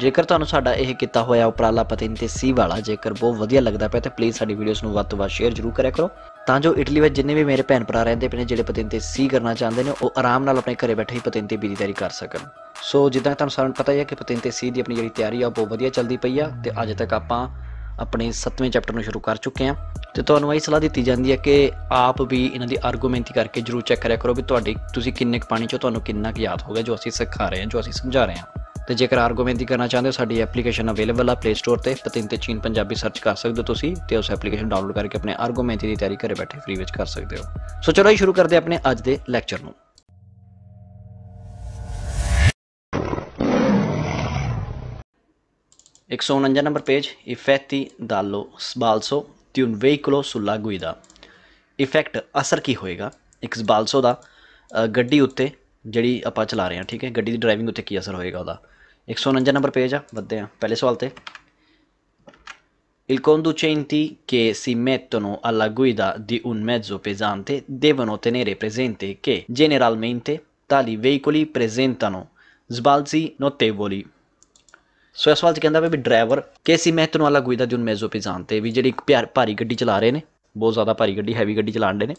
ਜੇਕਰ ਤੁਹਾਨੂੰ ਸਾਡਾ ਇਹ ਕੀਤਾ ਹੋਇਆ ਉਪਰਾਲਾ ਪਤਨ ਤੇ ਸੀ ਵਾਲਾ ਜੇਕਰ ਬਹੁਤ ਵਧੀਆ ਲੱਗਦਾ ਪਿਆ ਤੇ ਪਲੀਜ਼ ਸਾਡੀ ਵੀਡੀਓਸ ਨੂੰ ਵੱਧ ਤੋਂ ਵੱਧ ਸ਼ੇਅਰ ਜ਼ਰੂਰ ਕਰਿਆ ਕਰੋ ਤਾਂ ਜੋ ਇਟਲੀ ਵਿੱਚ ਜਿੰਨੇ ਵੀ ਮੇਰੇ ਭੈਣ ਭਰਾ ਰਹਿੰਦੇ ਪਏ ਜਿਹੜੇ ਪਤਨ ਤੇ ਸੀ ਕਰਨਾ ਚਾਹੁੰਦੇ ਨੇ ਉਹ ਆਰਾਮ ਨਾਲ ਆਪਣੇ ਘਰੇ ਬੈਠੇ ਹੀ ਪਤਨ ਤੇ ਦੀ ਤਿਆਰੀ ਕਰ ਸਕਣ ਸੋ ਜਿੱਦਾਂ ਤੁਹਾਨੂੰ ਸਾਰਿਆਂ ਨੂੰ ਪਤਾ ਹੀ ਹੈ ਕਿ ਪਤਨ ਤੇ ਸੀ ਦੀ ਆਪਣੀ ਜਿਹੜੀ ਤਿਆਰੀ ਆ ਉਹ ਬਹੁਤ ਵਧੀਆ ਚੱਲਦੀ ਪਈ ਆ ਤੇ ਅੱਜ ਤੱਕ ਆਪਾਂ ਆਪਣੇ 7ਵੇਂ ਚੈਪਟਰ ਨੂੰ ਸ਼ੁਰੂ ਕਰ ਚੁੱਕੇ ਆ ਤੇ ਤੁਹਾਨੂੰ ਇਹ ਸਲਾਹ ਦਿੱਤੀ ਜਾਂਦੀ ਹੈ ਕਿ ਆਪ ਵੀ ਇਹਨਾਂ ਦੀ ਆਰਗੂਮੈਂਟ ਕਰਕੇ ਜਰੂਰ ਚੈੱਕ ਕਰਿਆ ਕਰੋ ਵੀ ਤੁਹਾਡੀ ਤੁਸੀਂ ਕਿੰਨੇ ਕੁ ਪਾਣੀ ਚੋਂ ਤੁਹਾਨੂੰ ਕਿੰਨਾ ਕੁ ਯਾਦ ਹੋ ਗਿਆ ਜੋ ਅਸੀਂ ਸਿਖਾ ਰਹੇ ਹਾਂ ਜੋ ਅਸੀਂ ਸਮਝਾ ਰਹੇ ਹਾਂ ਤੇ ਜੇਕਰ ਆਰਗੂਮੈਂਟ ਦੀ ਕਰਨਾ ਚਾਹੁੰਦੇ ਹੋ ਸਾਡੀ ਐਪਲੀਕੇਸ਼ਨ ਅਵੇਲੇਬਲ ਆ ਪਲੇ ਸਟੋਰ ਤੇ ਪਤਿੰਤੇ ਚੀਨ ਪੰਜਾਬੀ ਸਰਚ ਕਰ ਸਕਦੇ ਹੋ ਤੁਸੀਂ ਤੇ ਉਸ ਐਪਲੀਕੇਸ਼ਨ ਡਾਊਨਲੋਡ ਕਰਕੇ ਆਪਣੇ ਆਰਗੂਮੈਂਟ ਦੀ ਤਿਆਰੀ ਘਰੇ ਬੈਠੇ ਫ੍ਰੀ ਵਿੱਚ ਕਰ ਸਕਦੇ ਹੋ ਸੋ ਚਲੋ ਜੀ ਸ਼ੁਰੂ ਕਰਦੇ ਆਪਣੇ ਅੱਜ ਦੇ ਲੈਕਚਰ ਨੂੰ ਇੱਕ ਸੌ 149 ਨੰਬਰ ਪੇਜ ਇਫੈਕਟੀ ਦਾਲੋ ਸਬਾਲਸੋ ਤਿਉਨ ਵੇਕਲੋ ਸੁਲਾ ਗੁਇਦਾ ਇਫੈਕਟ ਅਸਰ ਕੀ ਹੋਏਗਾ ਇੱਕ ਸਬਾਲਸੋ ਦਾ ਗੱਡੀ ਉੱਤੇ ਜਿਹੜੀ ਆਪਾਂ ਚਲਾ ਰਹੇ ਹਾਂ ਠੀਕ ਹੈ ਗੱਡੀ ਦੀ ਡਰਾਈਵਿੰਗ ਉੱਤੇ ਕੀ ਅਸਰ ਹੋਏਗਾ ਉਹਦਾ 149 nंजा नंबर पेज है बदते हैं पहले सवाल ते il conducenti che si mettono alla guida di un mezzo pesante devono tenere presente che generalmente tali veicoli presentano sbalzi notevoli. ਸੋ ਇਸ che ਕਹਿੰਦਾ ਵੀ ਡਰਾਈਵਰ ਕੇ ਸੀ ਮੈਂ ਤੈਨੂੰ ਅੱਲਾ ਗੁਇਦਾ ਦੀ ਉਨ ਮੇਜ਼ੋ ਪਿਜ਼ਾਂਤੇ ਵੀ ਜਿਹੜੀ ਭਾਰੀ ਗੱਡੀ ਚਲਾ ਰਹੇ ਨੇ ਬਹੁਤ ਜ਼ਿਆਦਾ ਭਾਰੀ ਗੱਡੀ ਹੈਵੀ ਗੱਡੀ ਚਲਾਣ ਦੇ ਨੇ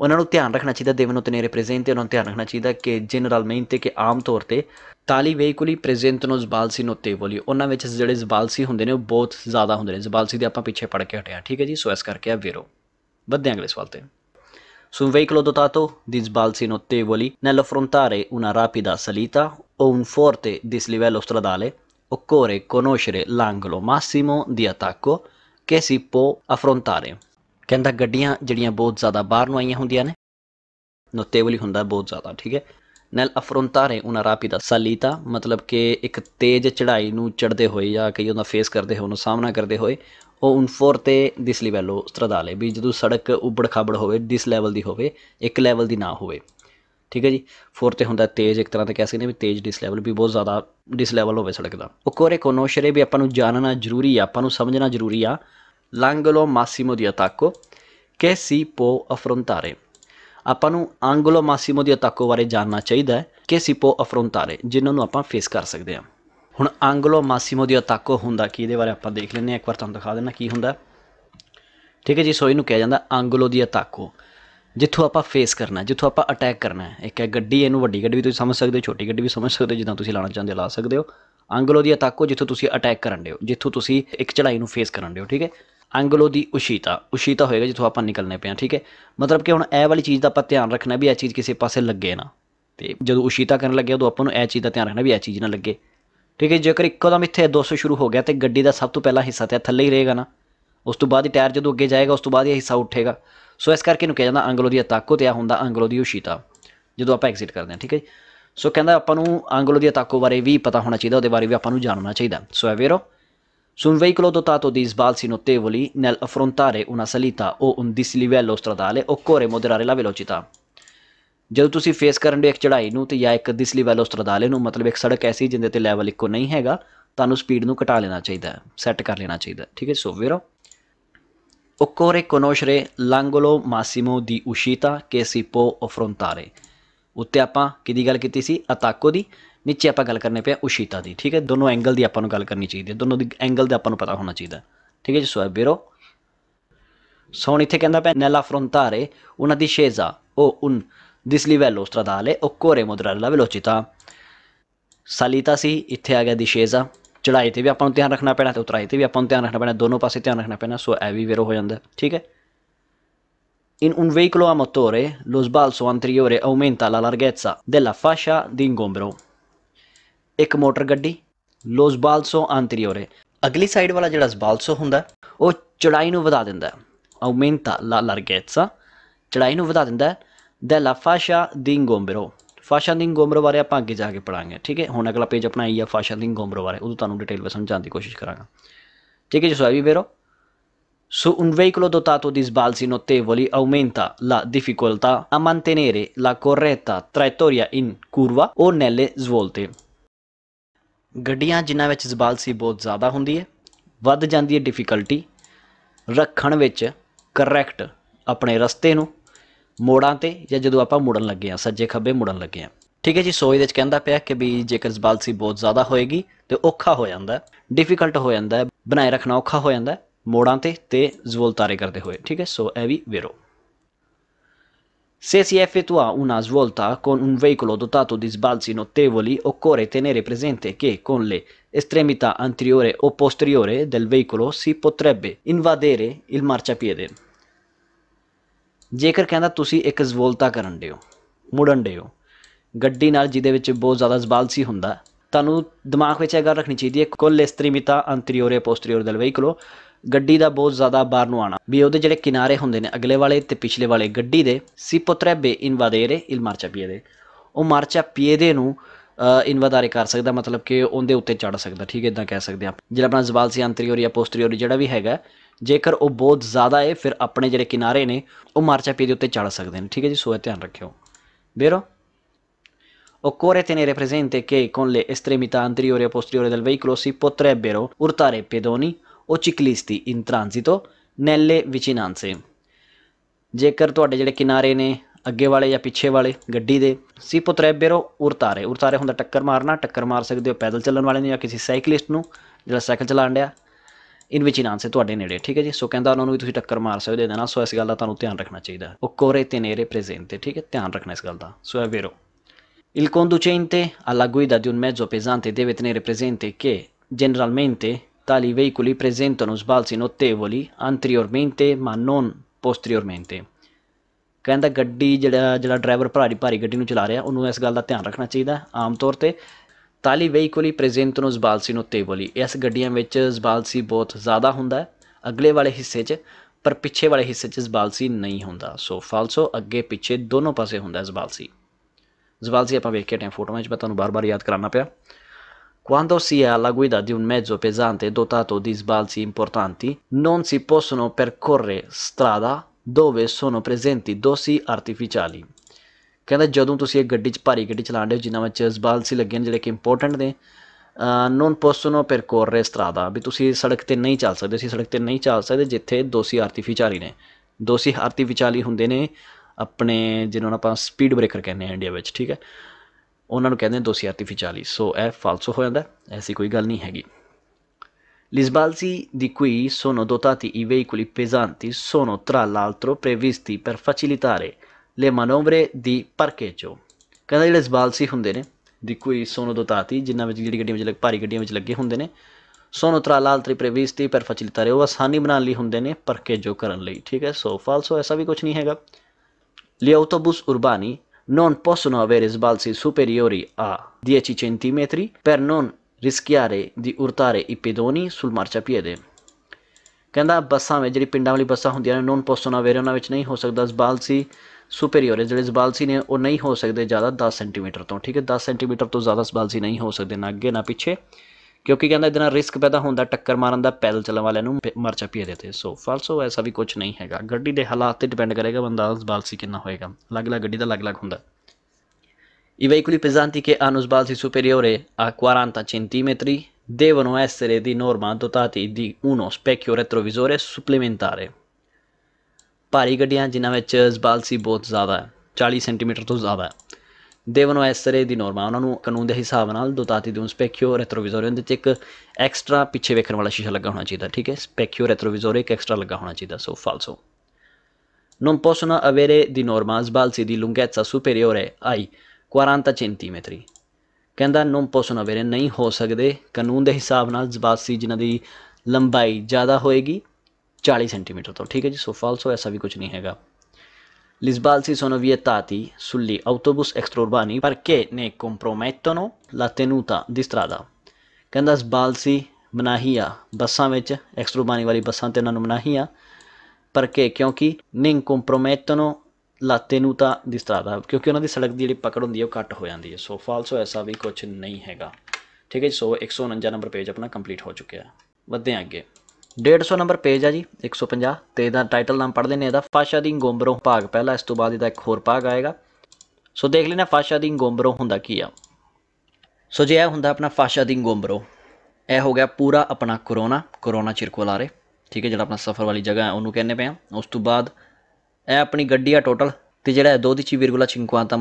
ਉਹਨਾਂ ਨੂੰ ਧਿਆਨ ਰੱਖਣਾ ਚਾਹੀਦਾ ਦੇਵਨ ਨੂੰ ਤੇਰੇ ਪ੍ਰੈਜ਼ੈਂਟ ਤੇ ਉਹਨਾਂ ਨੂੰ ਧਿਆਨ ਰੱਖਣਾ ਚਾਹੀਦਾ ਕਿ ਜਨਰਲਮੈਂਟ ਕਿ ਆਮ ਤੌਰ ਤੇ ਤਾਲੀ ਵੇਹੀਕੁਲੀ ਪ੍ਰੈਜ਼ੈਂਟ ਨੂੰ ਜ਼ਬਾਲਸੀ ਨੂੰ ਤੇ ਬੋਲੀ ਉਹਨਾਂ ਵਿੱਚ ਜਿਹੜੇ ਜ਼ਬਾਲਸੀ ਹੁੰਦੇ ਨੇ ਉਹ ਬਹੁਤ ਜ਼ਿਆਦਾ ਹੁੰਦੇ ਨੇ ਜ਼ਬਾਲਸੀ ਦੇ ਆਪਾਂ ਪਿੱਛੇ ਪੜ ਕੇ ਹਟਿਆ ਠੀਕ ਹੈ ਜੀ ਸੋ ਇਸ ਕਰਕੇ ਆ ਵੇਰੋ ਵਧਦੇ ਅਗਲੇ ਸਵਾਲ ਤੇ Su un veicolo dotato di sbalzi notevoli nell'affrontare una rapida salita o un forte dislivello stradale, occorre conoscere l'angolo massimo di attacco che si può affrontare. ਕਹਿੰਦਾ ਗੱਡੀਆਂ ਜਿਹੜੀਆਂ ਬਹੁਤ ਜ਼ਿਆਦਾ ਬਾਹਰ ਨੂੰ ਆਈਆਂ ਹੁੰਦੀਆਂ ਨੇ ਨੋਟੇਬਲੀ ਹੁੰਦਾ ਬਹੁਤ ਜ਼ਿਆਦਾ ਠੀਕ ਹੈ ਨਲ ਅਫਰੋਂਤਾਰੇ ਉਹਨਾਂ ਦਾ ਸਲੀਤਾ ਮਤਲਬ ਕਿ ਇੱਕ ਤੇਜ਼ ਚੜ੍ਹਾਈ ਨੂੰ ਚੜਦੇ ਹੋਏ ਜਾਂ ਕਈ ਉਹਦਾ ਫੇਸ ਕਰਦੇ ਹੋਏ ਉਹਨੂੰ ਸਾਹਮਣਾ ਕਰਦੇ ਹੋਏ ਉਹ ਉਨਫੋਰ ਤੇ ਦਿਸ ਲੈਵਲੋ ਸਟਰਦਾਲੇ ਵੀ ਜਦੋਂ ਸੜਕ ਉੱਬੜ ਖਾਬੜ ਹੋਵੇ ਦਿਸ ਲੈਵਲ ਦੀ ਹੋਵੇ ਇੱਕ ਲੈਵਲ ਦੀ ਨਾ ਹੋਵੇ ਠੀਕ ਹੈ ਜੀ ਫੋਰ ਤੇ ਹੁੰਦਾ ਤੇਜ਼ ਇੱਕ ਤਰ੍ਹਾਂ ਦਾ ਕਹਿ ਸਕਦੇ ਵੀ ਤੇਜ਼ ਡਿਸ ਲੈਵਲ ਵੀ ਬਹੁਤ ਜ਼ਿਆਦਾ ਡਿਸ ਲੈਵਲ ਹੋਵੇ ਸੜਕ ਦਾ ਉਹ ਕੋਰੇ ਕੋਨੋਸ਼ਰੇ ਵੀ ਆਪਾਂ ਨੂੰ ਜਾਣਨਾ ਜ਼ਰੂਰੀ ਆ ਆਪਾਂ ਨੂੰ ਸਮਝਣਾ ਜ਼ਰੂਰੀ ਆ l'angolo massimo di attacco che si può affrontare ਆਪਾਂ angolo massimo di attacco vare janna ਜਾਣਨਾ che si può affrontare jinnu nu appan face kar sakde ha. Hun angolo massimo di attacco hunda ki ਹੁੰਦਾ vare appan dekh lenne ਦੇਖ ਲੈਂਦੇ ਹਾਂ ਇੱਕ ਵਾਰ ਤੁਹਾਨੂੰ ਦਿਖਾ ਦੇਣਾ ਕੀ ਹੁੰਦਾ ਠੀਕ ਹੈ ਜੀ ਸੋ ਇਹਨੂੰ ਕਿਹਾ ਜਾਂਦਾ ਅੰਗਲੋ ਦੀ ਅਟਾਕੋ ਜਿੱਥੋਂ ਆਪਾਂ ਫੇਸ ਕਰਨਾ ਜਿੱਥੋਂ ਆਪਾਂ ਅਟੈਕ ਕਰਨਾ ਹੈ ਇੱਕ ਹੈ ਗੱਡੀ ਇਹਨੂੰ ਵੱਡੀ ਗੱਡੀ ਵੀ ਤੁਸੀਂ ਸਮਝ ਸਕਦੇ ਹੋ ਛੋਟੀ ਗੱਡੀ ਵੀ ਸਮਝ ਸਕਦੇ ਹੋ ਜਿੱਦਾਂ ਤੁਸੀਂ ਲਾਣਾ ਚਾਹੁੰਦੇ ਲਾ ਸਕਦੇ ਹੋ ਅੰਗਲੋ ਦੀ ਅਟਾਕੋ ਜਿੱਥੋਂ ਤੁਸੀਂ ਅਟੈਕ ਕਰਨ ਦੇ ਹੋ ਜਿੱਥੋਂ ਤੁਸੀਂ ਇੱਕ ਚੜਾਈ ਨੂੰ ਫੇਸ ਕਰਨ ਦੇ ਹੋ ਠੀਕ ਹੈ ਐਂਗਲੋ ਦੀ ਉਸ਼ੀਤਾ ਉਸ਼ੀਤਾ ਹੋਏਗਾ ਜਿੱਥੋਂ ਆਪਾਂ ਨਿਕਲਨੇ ਪਿਆ ਠੀਕ ਹੈ ਮਤਲਬ ਕਿ ਹੁਣ ਇਹ ਵਾਲੀ ਚੀਜ਼ ਦਾ ਆਪਾਂ ਧਿਆਨ ਰੱਖਣਾ ਵੀ ਇਹ ਚੀਜ਼ ਕਿਸੇ ਪਾਸੇ ਲੱਗੇ ਨਾ ਤੇ ਜਦੋਂ ਉਸ਼ੀਤਾ ਕਰਨ ਲੱਗੇ ਉਦੋਂ ਆਪਾਂ ਨੂੰ ਇਹ ਚੀਜ਼ ਦਾ ਧਿਆਨ ਰੱਖਣਾ ਵੀ ਇਹ ਚੀਜ਼ ਨਾ ਲੱਗੇ ਠੀਕ ਹੈ ਜੇਕਰ ਇੱਕੋ ਦਮ ਇੱਥੇ 200 ਸ਼ੁਰੂ ਹੋ ਗਿਆ ਤੇ ਗੱਡੀ ਦਾ ਸਭ ਤੋਂ ਪਹਿਲਾ ਹਿੱਸਾ ਤੇ ਥੱਲੇ ਹੀ ਰਹੇਗਾ ਨਾ ਉਸ ਤੋਂ ਬਾਅਦ ਹੀ ਟਾਇਰ ਜਦੋਂ ਅੱਗੇ ਜਾਏਗਾ ਉਸ ਤੋਂ ਬਾਅਦ ਇਹ ਹਿੱਸਾ ਉੱਠੇਗਾ ਸੋ ਇਸ ਕਰਕੇ ਇਹਨੂੰ ਕਿਹਾ ਜਾਂਦਾ ਐਂਗਲੋ ਦੀ ਅਤਾਕੋ ਤੇ ਆ ਹੁੰਦਾ ਐਂਗਲੋ ਦੀ ਉਸ਼ੀਤਾ ਜਦੋਂ ਆਪਾਂ ਐਗਜ਼ਿਟ ਕਰਦੇ ਹਾਂ ਠੀਕ ਹੈ ਸੋ ਕਹਿੰਦਾ ਆਪਾਂ ਨੂੰ ਐਂਗਲੋ ਦੀ ਅਤਾਕੋ ਬਾਰੇ ਵੀ ਪਤਾ ਹੋਣਾ ਚਾਹੀਦਾ ਉਹਦੇ ਬਾਰੇ ਵੀ ਆਪਾਂ ਨੂੰ ਜਾਣਨਾ ਚਾਹੀਦਾ ਸੋ ਐਵੇਂ ਰੋ Sul veicolo dotato di sbalzi notevoli, nel affrontare una salita o un dislivello stradale occorre moderare la velocità। ਜਦੋਂ ਤੁਸੀਂ ਫੇਸ ਕਰਨ ਦੇ ਇੱਕ ਚੜ੍ਹਾਈ ਨੂੰ ਤੇ ਜਾਂ ਇੱਕ ਡਿਸਲੀਵੈਲੋ ਸਟradale ਨੂੰ ਮਤਲਬ ਇੱਕ ਸੜਕ ਐਸੀ ਜਿੰਦੇ ਤੇ ਲੈਵਲ ਇੱਕੋ ਨਹੀਂ ਹੈਗਾ ਤੁਹਾਨੂੰ ਸਪੀਡ ਨੂੰ ਘਟਾ ਲੈਣਾ ਚਾਹੀਦਾ ਹੈ ਸੈੱਟ ਕਰ ਲੈਣਾ ਚਾਹੀਦਾ ਹੈ ਠੀਕ ਹੈ ਸੋ ਵੀਰੋ occorre conoscere l'angolo massimo di uscita che si può affrontare ਉੱਤੇ ਆਪਾਂ ਕਿਹਦੀ ਗੱਲ ਕੀਤੀ ਸੀ ਅਤਾਕੋ ਦੀ ਨੀਚੇ ਆਪਾਂ ਗੱਲ ਕਰਨੇ ਪਿਆ ਉਸ਼ੀਤਾ ਦੀ ਠੀਕ ਹੈ ਦੋਨੋਂ ਐਂਗਲ ਦੀ ਆਪਾਂ ਨੂੰ ਗੱਲ ਕਰਨੀ ਚਾਹੀਦੀ ਹੈ ਦੋਨੋਂ ਦੀ ਐਂਗਲ ਦਾ ਆਪਾਂ ਨੂੰ ਪਤਾ ਹੋਣਾ ਚਾਹੀਦਾ ਠੀਕ ਹੈ ਜੀ ਸੋ ਬੇਰੋ ਸੋਣ ਇੱਥੇ ਕਹਿੰਦਾ ਪਿਆ ਨੈਲਾ ਫਰੋਂਟਾਰੇ ਉਹਨਾਂ ਦੀ ਸ਼ੇਜ਼ਾ ਉਹ ਉਨ ਦਿਸ ਲਿਵੈਲੋ stradale occorre moderare la velocità ਸਾਲੀਤਾ ਸੀ ਇੱਥੇ ਆ ਗਿਆ ਦੀ ਸ਼ੇਜ਼ਾ ਚੜਾਈ ਤੇ ਵੀ ਆਪਾਂ ਨੂੰ ਧਿਆਨ ਰੱਖਣਾ ਪੈਣਾ ਤੇ ਉਤਰਾਈ ਤੇ ਵੀ ਆਪਾਂ ਨੂੰ ਧਿਆਨ ਰੱਖਣਾ ਪੈਣਾ ਦੋਨੋਂ ਪਾਸੇ ਧਿਆਨ ਰੱਖਣਾ ਪੈਣਾ In un veicolo a motore, lo sbalzo anteriore aumenta la larghezza della fascia di ingombro. ਇੱਕ ਮੋਟਰ ਗੱਡੀ ਲੋਸ ਬਾਲਸੋ ਅੰਤਰੀਓਰੇ ਅਗਲੀ ਸਾਈਡ ਵਾਲਾ ਜਿਹੜਾ ਬਾਲਸੋ ਹੁੰਦਾ ਉਹ ਚੜਾਈ ਨੂੰ ਵਧਾ ਦਿੰਦਾ ਆਉਮੈਂਟਾ ਲਾ ਲਾਰਗੇਜ਼ਾ ਚੜਾਈ ਨੂੰ ਵਧਾ ਦਿੰਦਾ ਦੇ ਲਾ ਫਾਸ਼ਾ ਦਿਨ ਫਾਸ਼ਾ ਦਿਨ ਗੋਂਬਰੋ ਬਾਰੇ ਆਪਾਂ ਅੱਗੇ ਜਾ ਕੇ ਪੜਾਂਗੇ ਠੀਕ ਹੈ ਹੁਣ ਅਗਲਾ ਪੇਜ ਆਪਣਾ ਆਈਆ ਫਾਸ਼ਾ ਦਿਨ ਗੋਂਬਰੋ ਬਾਰੇ ਉਹ ਤੁਹਾਨੂੰ ਡਿਟੇਲ ਵਿੱਚ ਸਮਝਾਉਣ ਦੀ ਕੋਸ਼ਿਸ਼ ਕਰਾਂਗਾ ਠੀਕ ਹੈ ਜੀ ਸੋ ਆਈ ਸੋ Su un veicolo dotato di sbalzi notevoli aumenta la difficoltà a mantenere la corretta traiettoria in curva o nelle svolte. ਗੱਡੀਆਂ ਜਿਨ੍ਹਾਂ ਵਿੱਚ ਜ਼ਬਾਲ ਸੀ ਬਹੁਤ ਜ਼ਿਆਦਾ ਹੁੰਦੀ ਹੈ ਵੱਧ ਜਾਂਦੀ ਹੈ ਡਿਫਿਕਲਟੀ ਰੱਖਣ ਵਿੱਚ ਕਰੈਕਟ ਆਪਣੇ ਰਸਤੇ ਨੂੰ ਮੋੜਾਂ ਤੇ ਜਾਂ ਜਦੋਂ ਆਪਾਂ ਮੁੜਨ ਲੱਗੇ ਆ ਸੱਜੇ ਖੱਬੇ ਮੁੜਨ ਲੱਗੇ ਆ ਠੀਕ ਹੈ ਜੀ ਸੋਇ ਦੇ ਵਿੱਚ ਕਹਿੰਦਾ ਪਿਆ ਕਿ ਵੀ ਜੇਕਰ ਜ਼ਬਾਲ ਸੀ ਬਹੁਤ ਜ਼ਿਆਦਾ ਹੋਏਗੀ ਤੇ ਔਖਾ ਹੋ ਜਾਂਦਾ ਡਿਫਿਕਲਟ ਹੋ ਜਾਂਦਾ ਬਣਾਏ ਰੱਖਣਾ ਔਖਾ ਹੋ ਜਾਂਦਾ ਮੋੜਾਂ ਤੇ ਤੇ ਜ਼ਵੋਲ ਤਾਰੇ ਕਰਦੇ ਹੋਏ ਠੀਕ ਹੈ ਸੋ ਇਹ ਵੀ ਵੇਰੋ Se si effettua una svolta con un veicolo dotato di sbalzi notevoli, occorre tenere presente che con le estremità anteriore o posteriore del veicolo si potrebbe invadere il marciapiede. ਜੇਕਰ ਕਹਿੰਦਾ ਤੁਸੀਂ ਇੱਕ ਸਵੋਲਤਾ ਕਰਨ ਦਿਓ ਮੁੜਨ ਦਿਓ ਗੱਡੀ ਨਾਲ ਜਿਹਦੇ ਵਿੱਚ ਬਹੁਤ ਜ਼ਿਆਦਾ ਜ਼ਬਾਲਸੀ ਹੁੰਦਾ ਤੁਹਾਨੂੰ ਦਿਮਾਗ ਵਿੱਚ ਇਹ ਗੱਲ ਰੱਖਣੀ ਚਾਹੀਦੀ ਹੈ ਕੁੱਲ ਇਸਤਰੀਮਿਤਾ ਅੰਤਰੀਓਰੇ ਪੋਸਟਰੀਓਰ del veicolo ਗੱਡੀ ਦਾ ਬਹੁਤ ਜ਼ਿਆਦਾ ਬਾਹਰ ਨੂੰ ਆਣਾ ਵੀ ਉਹਦੇ ਜਿਹੜੇ ਕਿਨਾਰੇ ਹੁੰਦੇ ਨੇ ਅਗਲੇ ਵਾਲੇ ਤੇ ਪਿਛਲੇ ਵਾਲੇ ਗੱਡੀ ਦੇ ਸੀ ਇਨਵਾਦੇਰੇ ਇਲ il marciapiede ਉਹ ਦੇ ਨੂੰ ਇਨਵਾਦਾਰੇ ਕਰ ਸਕਦਾ ਮਤਲਬ ਕਿ ਉਹਦੇ ਉੱਤੇ ਚੜ ਸਕਦਾ ਠੀਕ ਇਦਾਂ ਕਹਿ ਸਕਦੇ ਆ ਜਿਹੜਾ ਆਪਣਾ ਜ਼ਵਾਲ ਸੀ ਅੰਤਰੀਓਰੀ ਜਾਂ ਪੋਸਟਰੀਓਰੀ ਜਿਹੜਾ ਵੀ ਹੈਗਾ ਜੇਕਰ ਉਹ ਬਹੁਤ ਜ਼ਿਆਦਾ ਹੈ ਫਿਰ ਆਪਣੇ ਜਿਹੜੇ ਕਿਨਾਰੇ ਨੇ ਉਹ ਮਾਰਚਾਪੀ ਦੇ ਉੱਤੇ ਚੜ ਸਕਦੇ ਨੇ ਠੀਕ ਹੈ ਜੀ ਸੋ ਇਹ ਧਿਆਨ ਰੱਖਿਓ ਬੇਰੋ Occorre tenere presente che con le estremità anteriori e posteriori del veicolo si potrebbero urtare pedoni ਉਹ ਚਿਕਲਿਸਤੀ ਇਨ ਟ੍ਰਾਂਜ਼ਿਟੋ ਨੈਲੇ ਵਿਚਿਨਾਂਸੇ ਜੇਕਰ ਤੁਹਾਡੇ ਜਿਹੜੇ ਕਿਨਾਰੇ ਨੇ ਅੱਗੇ ਵਾਲੇ ਜਾਂ ਪਿੱਛੇ ਵਾਲੇ ਗੱਡੀ ਦੇ ਸੀ ਪੁਤਰੇਬੇਰੋ ਉਰਤਾਰੇ ਉਰਤਾਰੇ ਹੁੰਦਾ ਟੱਕਰ ਮਾਰਨਾ ਟੱਕਰ ਮਾਰ ਸਕਦੇ ਹੋ ਪੈਦਲ ਚੱਲਣ ਵਾਲੇ ਨੂੰ ਜਾਂ ਕਿਸੇ ਸਾਈਕਲਿਸਟ ਨੂੰ ਜਿਹੜਾ ਸਾਈਕਲ ਚਲਾਣ ਡਿਆ ਇਨ ਵਿੱਚ ਨਾਂਸੇ ਤੁਹਾਡੇ ਨੇੜੇ ਠੀਕ ਹੈ ਜੀ ਸੋ ਕਹਿੰਦਾ ਉਹਨਾਂ ਨੂੰ ਵੀ ਤੁਸੀਂ ਟੱਕਰ ਮਾਰ ਸਕਦੇ ਹੋ ਨਾ ਸੋ ਇਸ ਗੱਲ ਦਾ ਤੁਹਾਨੂੰ ਧਿਆਨ ਰੱਖਣਾ ਚਾਹੀਦਾ ਉਹ ਕੋਰੇ ਤੇ ਨੇਰੇ ਪ੍ਰੈਜ਼ੈਂਟ ਤੇ ਠੀਕ ਹੈ ਧਿਆਨ ਰੱਖਣਾ ਇਸ ਗੱਲ ਦਾ ਸੋ ਐਵੇਰੋ ਇਲ conducente alla guida di un ਮੈਜ਼ੋ pesante deve tenere presente ਕੇ ਜਨਰਲਮੈਂਟੇ tali veicoli presentano sbalzi notevoli anteriormente ma non posteriormente ਕਹਿੰਦਾ ਗੱਡੀ ਜਿਹੜਾ ਜਿਹੜਾ ਡਰਾਈਵਰ ਭਾਰੀ ਭਾਰੀ ਗੱਡੀ ਨੂੰ ਚਲਾ ਰਿਹਾ ਉਹਨੂੰ ਇਸ ਗੱਲ ਦਾ ਧਿਆਨ ਰੱਖਣਾ ਚਾਹੀਦਾ ਆਮ ਤੌਰ ਤੇ ਤਾਲੀ veicoli presentano sbalzi notevoli ਇਸ ਗੱਡੀਆਂ ਵਿੱਚ ਜ਼ਬਾਲਸੀ ਬਹੁਤ ਜ਼ਿਆਦਾ ਹੁੰਦਾ ਅਗਲੇ ਵਾਲੇ ਹਿੱਸੇ 'ਚ ਪਰ ਪਿੱਛੇ ਵਾਲੇ ਹਿੱਸੇ 'ਚ ਜ਼ਬਾਲਸੀ ਨਹੀਂ ਹੁੰਦਾ ਸੋ ਫਾਲਸੋ ਅੱਗੇ ਪਿੱਛੇ ਦੋਨੋਂ ਪਾਸੇ ਹੁੰਦਾ ਜ਼ਬਾਲਸੀ ਜ਼ਬਾਲਸੀ ਆਪਾਂ ਵੇਖ ਕੇ ਟਾਈਮ ਫੋਟੋਆਂ 'ਚ ਮੈਂ ਤੁਹਾਨੂੰ ਬਾਰ-ਬਾਰ ਯਾਦ ਕਰਾਉਣਾ ਪਿਆ Quando si è alla guida di un mezzo pesante e dotato di sbalzi importanti, non si possono percorrere strada dove sono presenti dosi artificiali ਕਹਿੰਦਾ ਜਦੋਂ ਤੁਸੀਂ ਇਹ ਗੱਡੀ 'ਚ ਭਾਰੀ ਗੱਡੀ ਚਲਾਉਂਦੇ ਹੋ ਜਿਨ੍ਹਾਂ ਵਿੱਚ ਸਬਾਲਸੀ ਲੱਗੇ ਨੇ ਜਿਹੜੇ ਕਿ ਇੰਪੋਰਟੈਂਟ ਨੇ ਨੋਨ ਪੋਸੋਨੋ ਪਰਕੋਰਰੇ ਸਟਰਾਦਾ ਵੀ ਤੁਸੀਂ ਸੜਕ ਤੇ ਨਹੀਂ ਚੱਲ ਸਕਦੇ ਤੁਸੀਂ ਸੜਕ ਤੇ ਨਹੀਂ ਚੱਲ ਸਕਦੇ ਜਿੱਥੇ ਦੋਸੀ ਆਰਟੀਫੀਸ਼ਾਲੀ ਨੇ ਦੋਸੀ ਆਰਟੀਫੀਸ਼ਾਲੀ ਹੁੰਦੇ ਨੇ ਆਪਣੇ ਜਿਹਨਾਂ ਨੂੰ ਆਪਾਂ ਸਪੀਡ ਬ੍ਰੇਕਰ ਕਹਿੰਦੇ ਆ ਇੰਡੀਆ ਵਿੱਚ ਠੀਕ ਹੈ ਉਹਨਾਂ ਨੂੰ ਕਹਿੰਦੇ ਨੇ ਦੋਸੀਆਤੀ ਫਿਚਾਲੀ ਸੋ ਇਹ ਫਾਲਸੋ ਹੋ ਜਾਂਦਾ ਐਸੀ ਕੋਈ ਗੱਲ ਨਹੀਂ ਹੈਗੀ L'isbalzi di qui sono dotati i veicoli pesanti sono tra l'altro previsti per facilitare le manovre di parcheggio ਕਹਿੰਦਾ ਜਿਹੜੇ ਸਬਾਲਸੀ ਹੁੰਦੇ ਨੇ ਦੀ ਕੋਈ sono dotati ਜਿਨ੍ਹਾਂ ਵਿੱਚ ਜਿਹੜੀ ਗੱਡੀਆਂ ਵਿੱਚ ਲੱਗ ਭਾਰੀ ਗੱਡੀਆਂ ਵਿੱਚ ਲੱਗੇ ਹੁੰਦੇ ਨੇ sono tra l'altro previsti per facilitare ਉਹ ਆਸਾਨੀ ਬਣਾਉਣ ਲਈ ਹੁੰਦੇ ਨੇ parcheggio ਕਰਨ ਲਈ ਠੀਕ ਹੈ ਸੋ falso ਐਸਾ ਵੀ ਕੁਝ ਨਹੀਂ ਹੈਗਾ Gli autobus urbani non possono avere sbalzi superiori a 10 cm per non rischiare di urtare i pedoni sul marciapiede. ਕਹਿੰਦਾ ਬੱਸਾਂ ਵਿੱਚ ਜਿਹੜੀ ਪਿੰਡਾਂ ਵਾਲੀ ਬੱਸਾਂ ਹੁੰਦੀਆਂ ਨੇ ਨੋਨ ਪੋਸਟਨ ਆਵੇਰੇ ਉਹਨਾਂ ਵਿੱਚ ਨਹੀਂ ਹੋ ਸਕਦਾ ਸਬਾਲਸੀ ਸੁਪੀਰੀਅਰ ਜਿਹੜੇ ਸਬਾਲਸੀ ਨੇ ਉਹ ਨਹੀਂ ਹੋ ਸਕਦੇ ਜ਼ਿਆਦਾ 10 ਸੈਂਟੀਮੀਟਰ ਤੋਂ ਠੀਕ ਹੈ 10 ਸੈਂਟੀਮੀਟਰ ਤੋਂ ਜ਼ਿਆਦਾ ਸਬਾਲਸੀ ਨਹੀਂ ਹੋ ਸਕਦੇ ਨਾ ਅੱਗੇ ਨਾ ਪਿੱਛੇ ਕਿਉਂਕਿ ਕਹਿੰਦਾ ਇਹਦੇ ਨਾਲ ਰਿਸਕ ਪੈਦਾ ਹੁੰਦਾ ਟੱਕਰ ਮਾਰਨ ਦਾ ਪੈਦਲ ਚੱਲਣ ਵਾਲਿਆਂ ਨੂੰ ਮਰਚਾ ਪੀਏ ਦੇਤੇ ਸੋ ਫਾਲਸੋ ਐਸਾ ਵੀ ਕੁਝ ਨਹੀਂ ਹੈਗਾ ਗੱਡੀ ਦੇ ਹਾਲਾਤ ਤੇ ਡਿਪੈਂਡ ਕਰੇਗਾ ਬੰਦਾ ਬਾਲਸੀ ਕਿੰਨਾ ਹੋਏਗਾ ਅਲੱਗ-ਅਲੱਗ ਗੱਡੀ ਦਾ ਅਲੱਗ-ਅਲੱਗ ਹੁੰਦਾ ਇਹ veicoli pesanti ਕੇ hanno ਬਾਲਸੀ superiore ਆ 40 ਸੈਂਟੀਮੀਟਰੀ ਦੇਵਨੋ ਐਸਰੇ ਦੀ ਨੋਰਮਾ ਦੋਤਾਤੀ ਦੀ ਉਨੋ ਸਪੈਕਿਓ retrovisore ਸੁਪਲੀਮੈਂਟਾਰੇ ਭਾਰੀ ਗੱਡੀਆਂ ਜਿਨ੍ਹਾਂ ਵਿੱਚ ਸਬਾਲਸੀ ਬਹੁਤ ਜ਼ਿਆਦਾ ਹੈ 40 ਸੈਂਟੀਮੀਟਰ ਤੋਂ ਜ਼ਿਆਦਾ ਹੈ devono essere di norma, ਉਹਨਾਂ ਨੂੰ ਕਾਨੂੰਨ ਦੇ ਹਿਸਾਬ ਨਾਲ ਦੋਤਾਤੀ ਦੂਨ ਸਪੈਕਿਓ ਰੈਟਰੋਵਿਜ਼ੋਰੇ ਉਹਦੇ ਤੇ ਇੱਕ ਐਕਸਟਰਾ ਪਿੱਛੇ ਵੇਖਣ ਵਾਲਾ ਸ਼ੀਸ਼ਾ ਲੱਗਾ ਹੋਣਾ ਚਾਹੀਦਾ ਠੀਕ ਹੈ ਸਪੈਕਿਓ ਰੈਟਰੋਵਿਜ਼ੋਰੇ ਇੱਕ ਐਕਸਟਰਾ ਲੱਗਾ ਹੋਣਾ ਚਾਹੀਦਾ ਸੋ ਫਾਲਸੋ non possono avere di norma sbalzi di lunghezza superiore ai 40 cm ਕਹਿੰਦਾ non possono avere ਨਹੀਂ ਹੋ ਸਕਦੇ ਕਾਨੂੰਨ ਦੇ ਹਿਸਾਬ ਨਾਲ ਜ਼ਬਾਸੀ ਜਿਨ੍ਹਾਂ ਦੀ ਲੰਬਾਈ ਜ਼ਿਆਦਾ ਹੋਏਗੀ 40 ਸੈਂਟੀਮੀਟਰ ਤੋਂ ਠੀਕ ਹੈ ਜੀ ਸੋ ਫਾਲਸੋ ਐਸਾ ਵੀ ਕੁਝ ਨਹੀਂ ਹੈਗਾ Gli sono vietati sugli autobus extraurbani perché ne compromettono la tenuta di strada ਕਹਿੰਦਾ ਸਬਾਲਸੀ ਮਨਾਹੀ ਆ ਬੱਸਾਂ ਵਿੱਚ ਐਕਸਟਰੋਬਾਨੀ ਵਾਲੀ ਬੱਸਾਂ ਤੇ ਉਹਨਾਂ ਨੂੰ ਮਨਾਹੀ ਆ ਪਰ ਕਿ ਕਿਉਂਕਿ ਨਿੰ ਕੰਪਰੋਮੈਟਨੋ ਲਾ ਤੇਨੂਤਾ ਦੀ ਸਟਰਾਦਾ ਕਿਉਂਕਿ ਉਹਨਾਂ ਦੀ ਸੜਕ ਦੀ ਜਿਹੜੀ ਪਕੜ ਹੁੰਦੀ ਹੈ ਉਹ ਘੱਟ ਹੋ ਜਾਂਦੀ ਹੈ ਸੋ ਫਾਲਸੋ ਐਸਾ ਵੀ ਕੁਝ ਨਹੀਂ ਹੈਗਾ ਠੀਕ ਹੈ ਸੋ 149 ਨੰਬਰ ਪੇਜ ਆਪਣਾ ਕੰਪਲੀਟ ਹੋ ਚੁੱਕਿਆ ਵਧਦੇ ਆਂ ਅੱਗੇ 150 ਨੰਬਰ ਪੇਜ ਆ ਜੀ 150 ਤੇ ਇਹਦਾ ਟਾਈਟਲ ਨਾਮ ਪੜ੍ਹ ਲੈਨੇ ਇਹਦਾ ਫਾਸ਼ਾ ਦੀ ਗੋਮਬਰੋ ਭਾਗ ਪਹਿਲਾ ਇਸ ਤੋਂ ਬਾਅਦ ਇਹਦਾ ਇੱਕ ਹੋਰ ਭਾਗ ਆਏਗਾ ਸੋ ਦੇਖ ਲੈਣਾ ਫਾਸ਼ਾ ਦੀ ਗੋਮਬਰੋ ਹੁੰਦਾ ਕੀ ਆ ਸੋ ਜੇ ਇਹ ਹੁੰਦਾ ਆਪਣਾ ਫਾਸ਼ਾ ਦੀ ਗੋਮਬਰੋ ਇਹ ਹੋ ਗਿਆ ਪੂਰਾ ਆਪਣਾ ਕਰੋਨਾ ਕਰੋਨਾ ਚਿਰਕੋਲਾਰੇ ਠੀਕ ਹੈ ਜਿਹੜਾ ਆਪਣਾ ਸਫਰ ਵਾਲੀ ਜਗ੍ਹਾ ਹੈ ਉਹਨੂੰ ਕਹਿੰਨੇ ਪਏ ਆ ਉਸ ਤੋਂ ਬਾਅਦ ਇਹ ਆਪਣੀ ਗੱਡੀ ਆ ਟੋਟਲ ਤੇ ਜਿਹੜਾ ਦੋ ਦੀ ਚੀਵਿਰਗੁਲਾ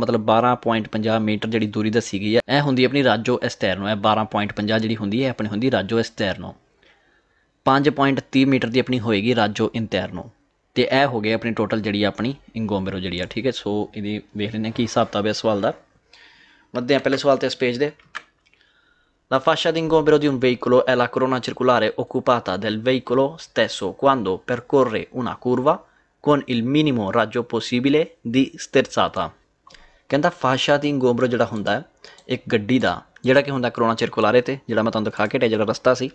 ਮਤਲਬ 12.50 ਮੀਟਰ ਜਿਹੜੀ ਦੂਰੀ ਦੱਸੀ ਗਈ ਹੈ ਇਹ ਹੁੰਦੀ ਆਪਣੀ ਰਾਜੋ ਐਸਟੈਰਨੋ ਇਹ 12.50 ਜਿਹੜੀ ਹੁੰਦੀ ਹੈ ਆਪਣੀ ਹੁੰਦੀ ਰਾਜੋ ਐਸਟੈਰਨੋ 5.30 ਮੀਟਰ ਦੀ ਆਪਣੀ ਹੋਏਗੀ ਰਾਜੋ ਇੰਤੈਰਨੋ ਤੇ ਇਹ ਹੋ ਗਿਆ ਆਪਣੀ ਟੋਟਲ ਜਿਹੜੀ ਆਪਣੀ ਇੰਗੋਮੇਰੋ ਜਿਹੜੀ ਆ ਠੀਕ ਹੈ ਸੋ ਇਹਦੀ ਵੇਖ ਲੈਂਦੇ ਆ ਕੀ ਹਿਸਾਬ ਤਾਬ ਹੈ ਸਵਾਲ ਦਾ ਵੱਧਦੇ ਆ ਪਹਿਲੇ ਸਵਾਲ ਤੇ ਇਸ ਪੇਜ ਦੇ ਲਾ ਫਾਸ਼ਾ ਦੀ ਇੰਗੋਮੇਰੋ ਦੀ ਉਨ ਵੇਹੀਕਲੋ ਐ ਲਾ ਕਰੋਨਾ ਸਰਕੂਲਾਰੇ ਓਕੂਪਾਤਾ ਦੈਲ ਵੇਹੀਕਲੋ stesso ਕੁਆਂਡੋ ਪਰਕੋਰਰੇ ਉਨਾ ਕੁਰਵਾ ਕੋਨ ਇਲ ਮਿਨੀਮੋ ਰਾਜੋ ਪੋਸੀਬਿਲੇ ਦੀ sterzata. ਕਹਿੰਦਾ ਫਾਸ਼ਾ ਦੀ ਇੰਗੋਮੇਰੋ ਜਿਹੜਾ ਹੁੰਦਾ ਹੈ ਇੱਕ ਗੱਡੀ ਦਾ ਜਿਹੜਾ ਕਿ ਹੁੰਦਾ ਕਰੋਨਾ ਸਰਕੂਲਾਰੇ ਤੇ ਜਿਹੜਾ ਮੈਂ ਤੁਹਾਨੂੰ ਦਿਖਾ ਕੇ ਟੇ ਜਿਹੜਾ ਰਸਤਾ ਸੀ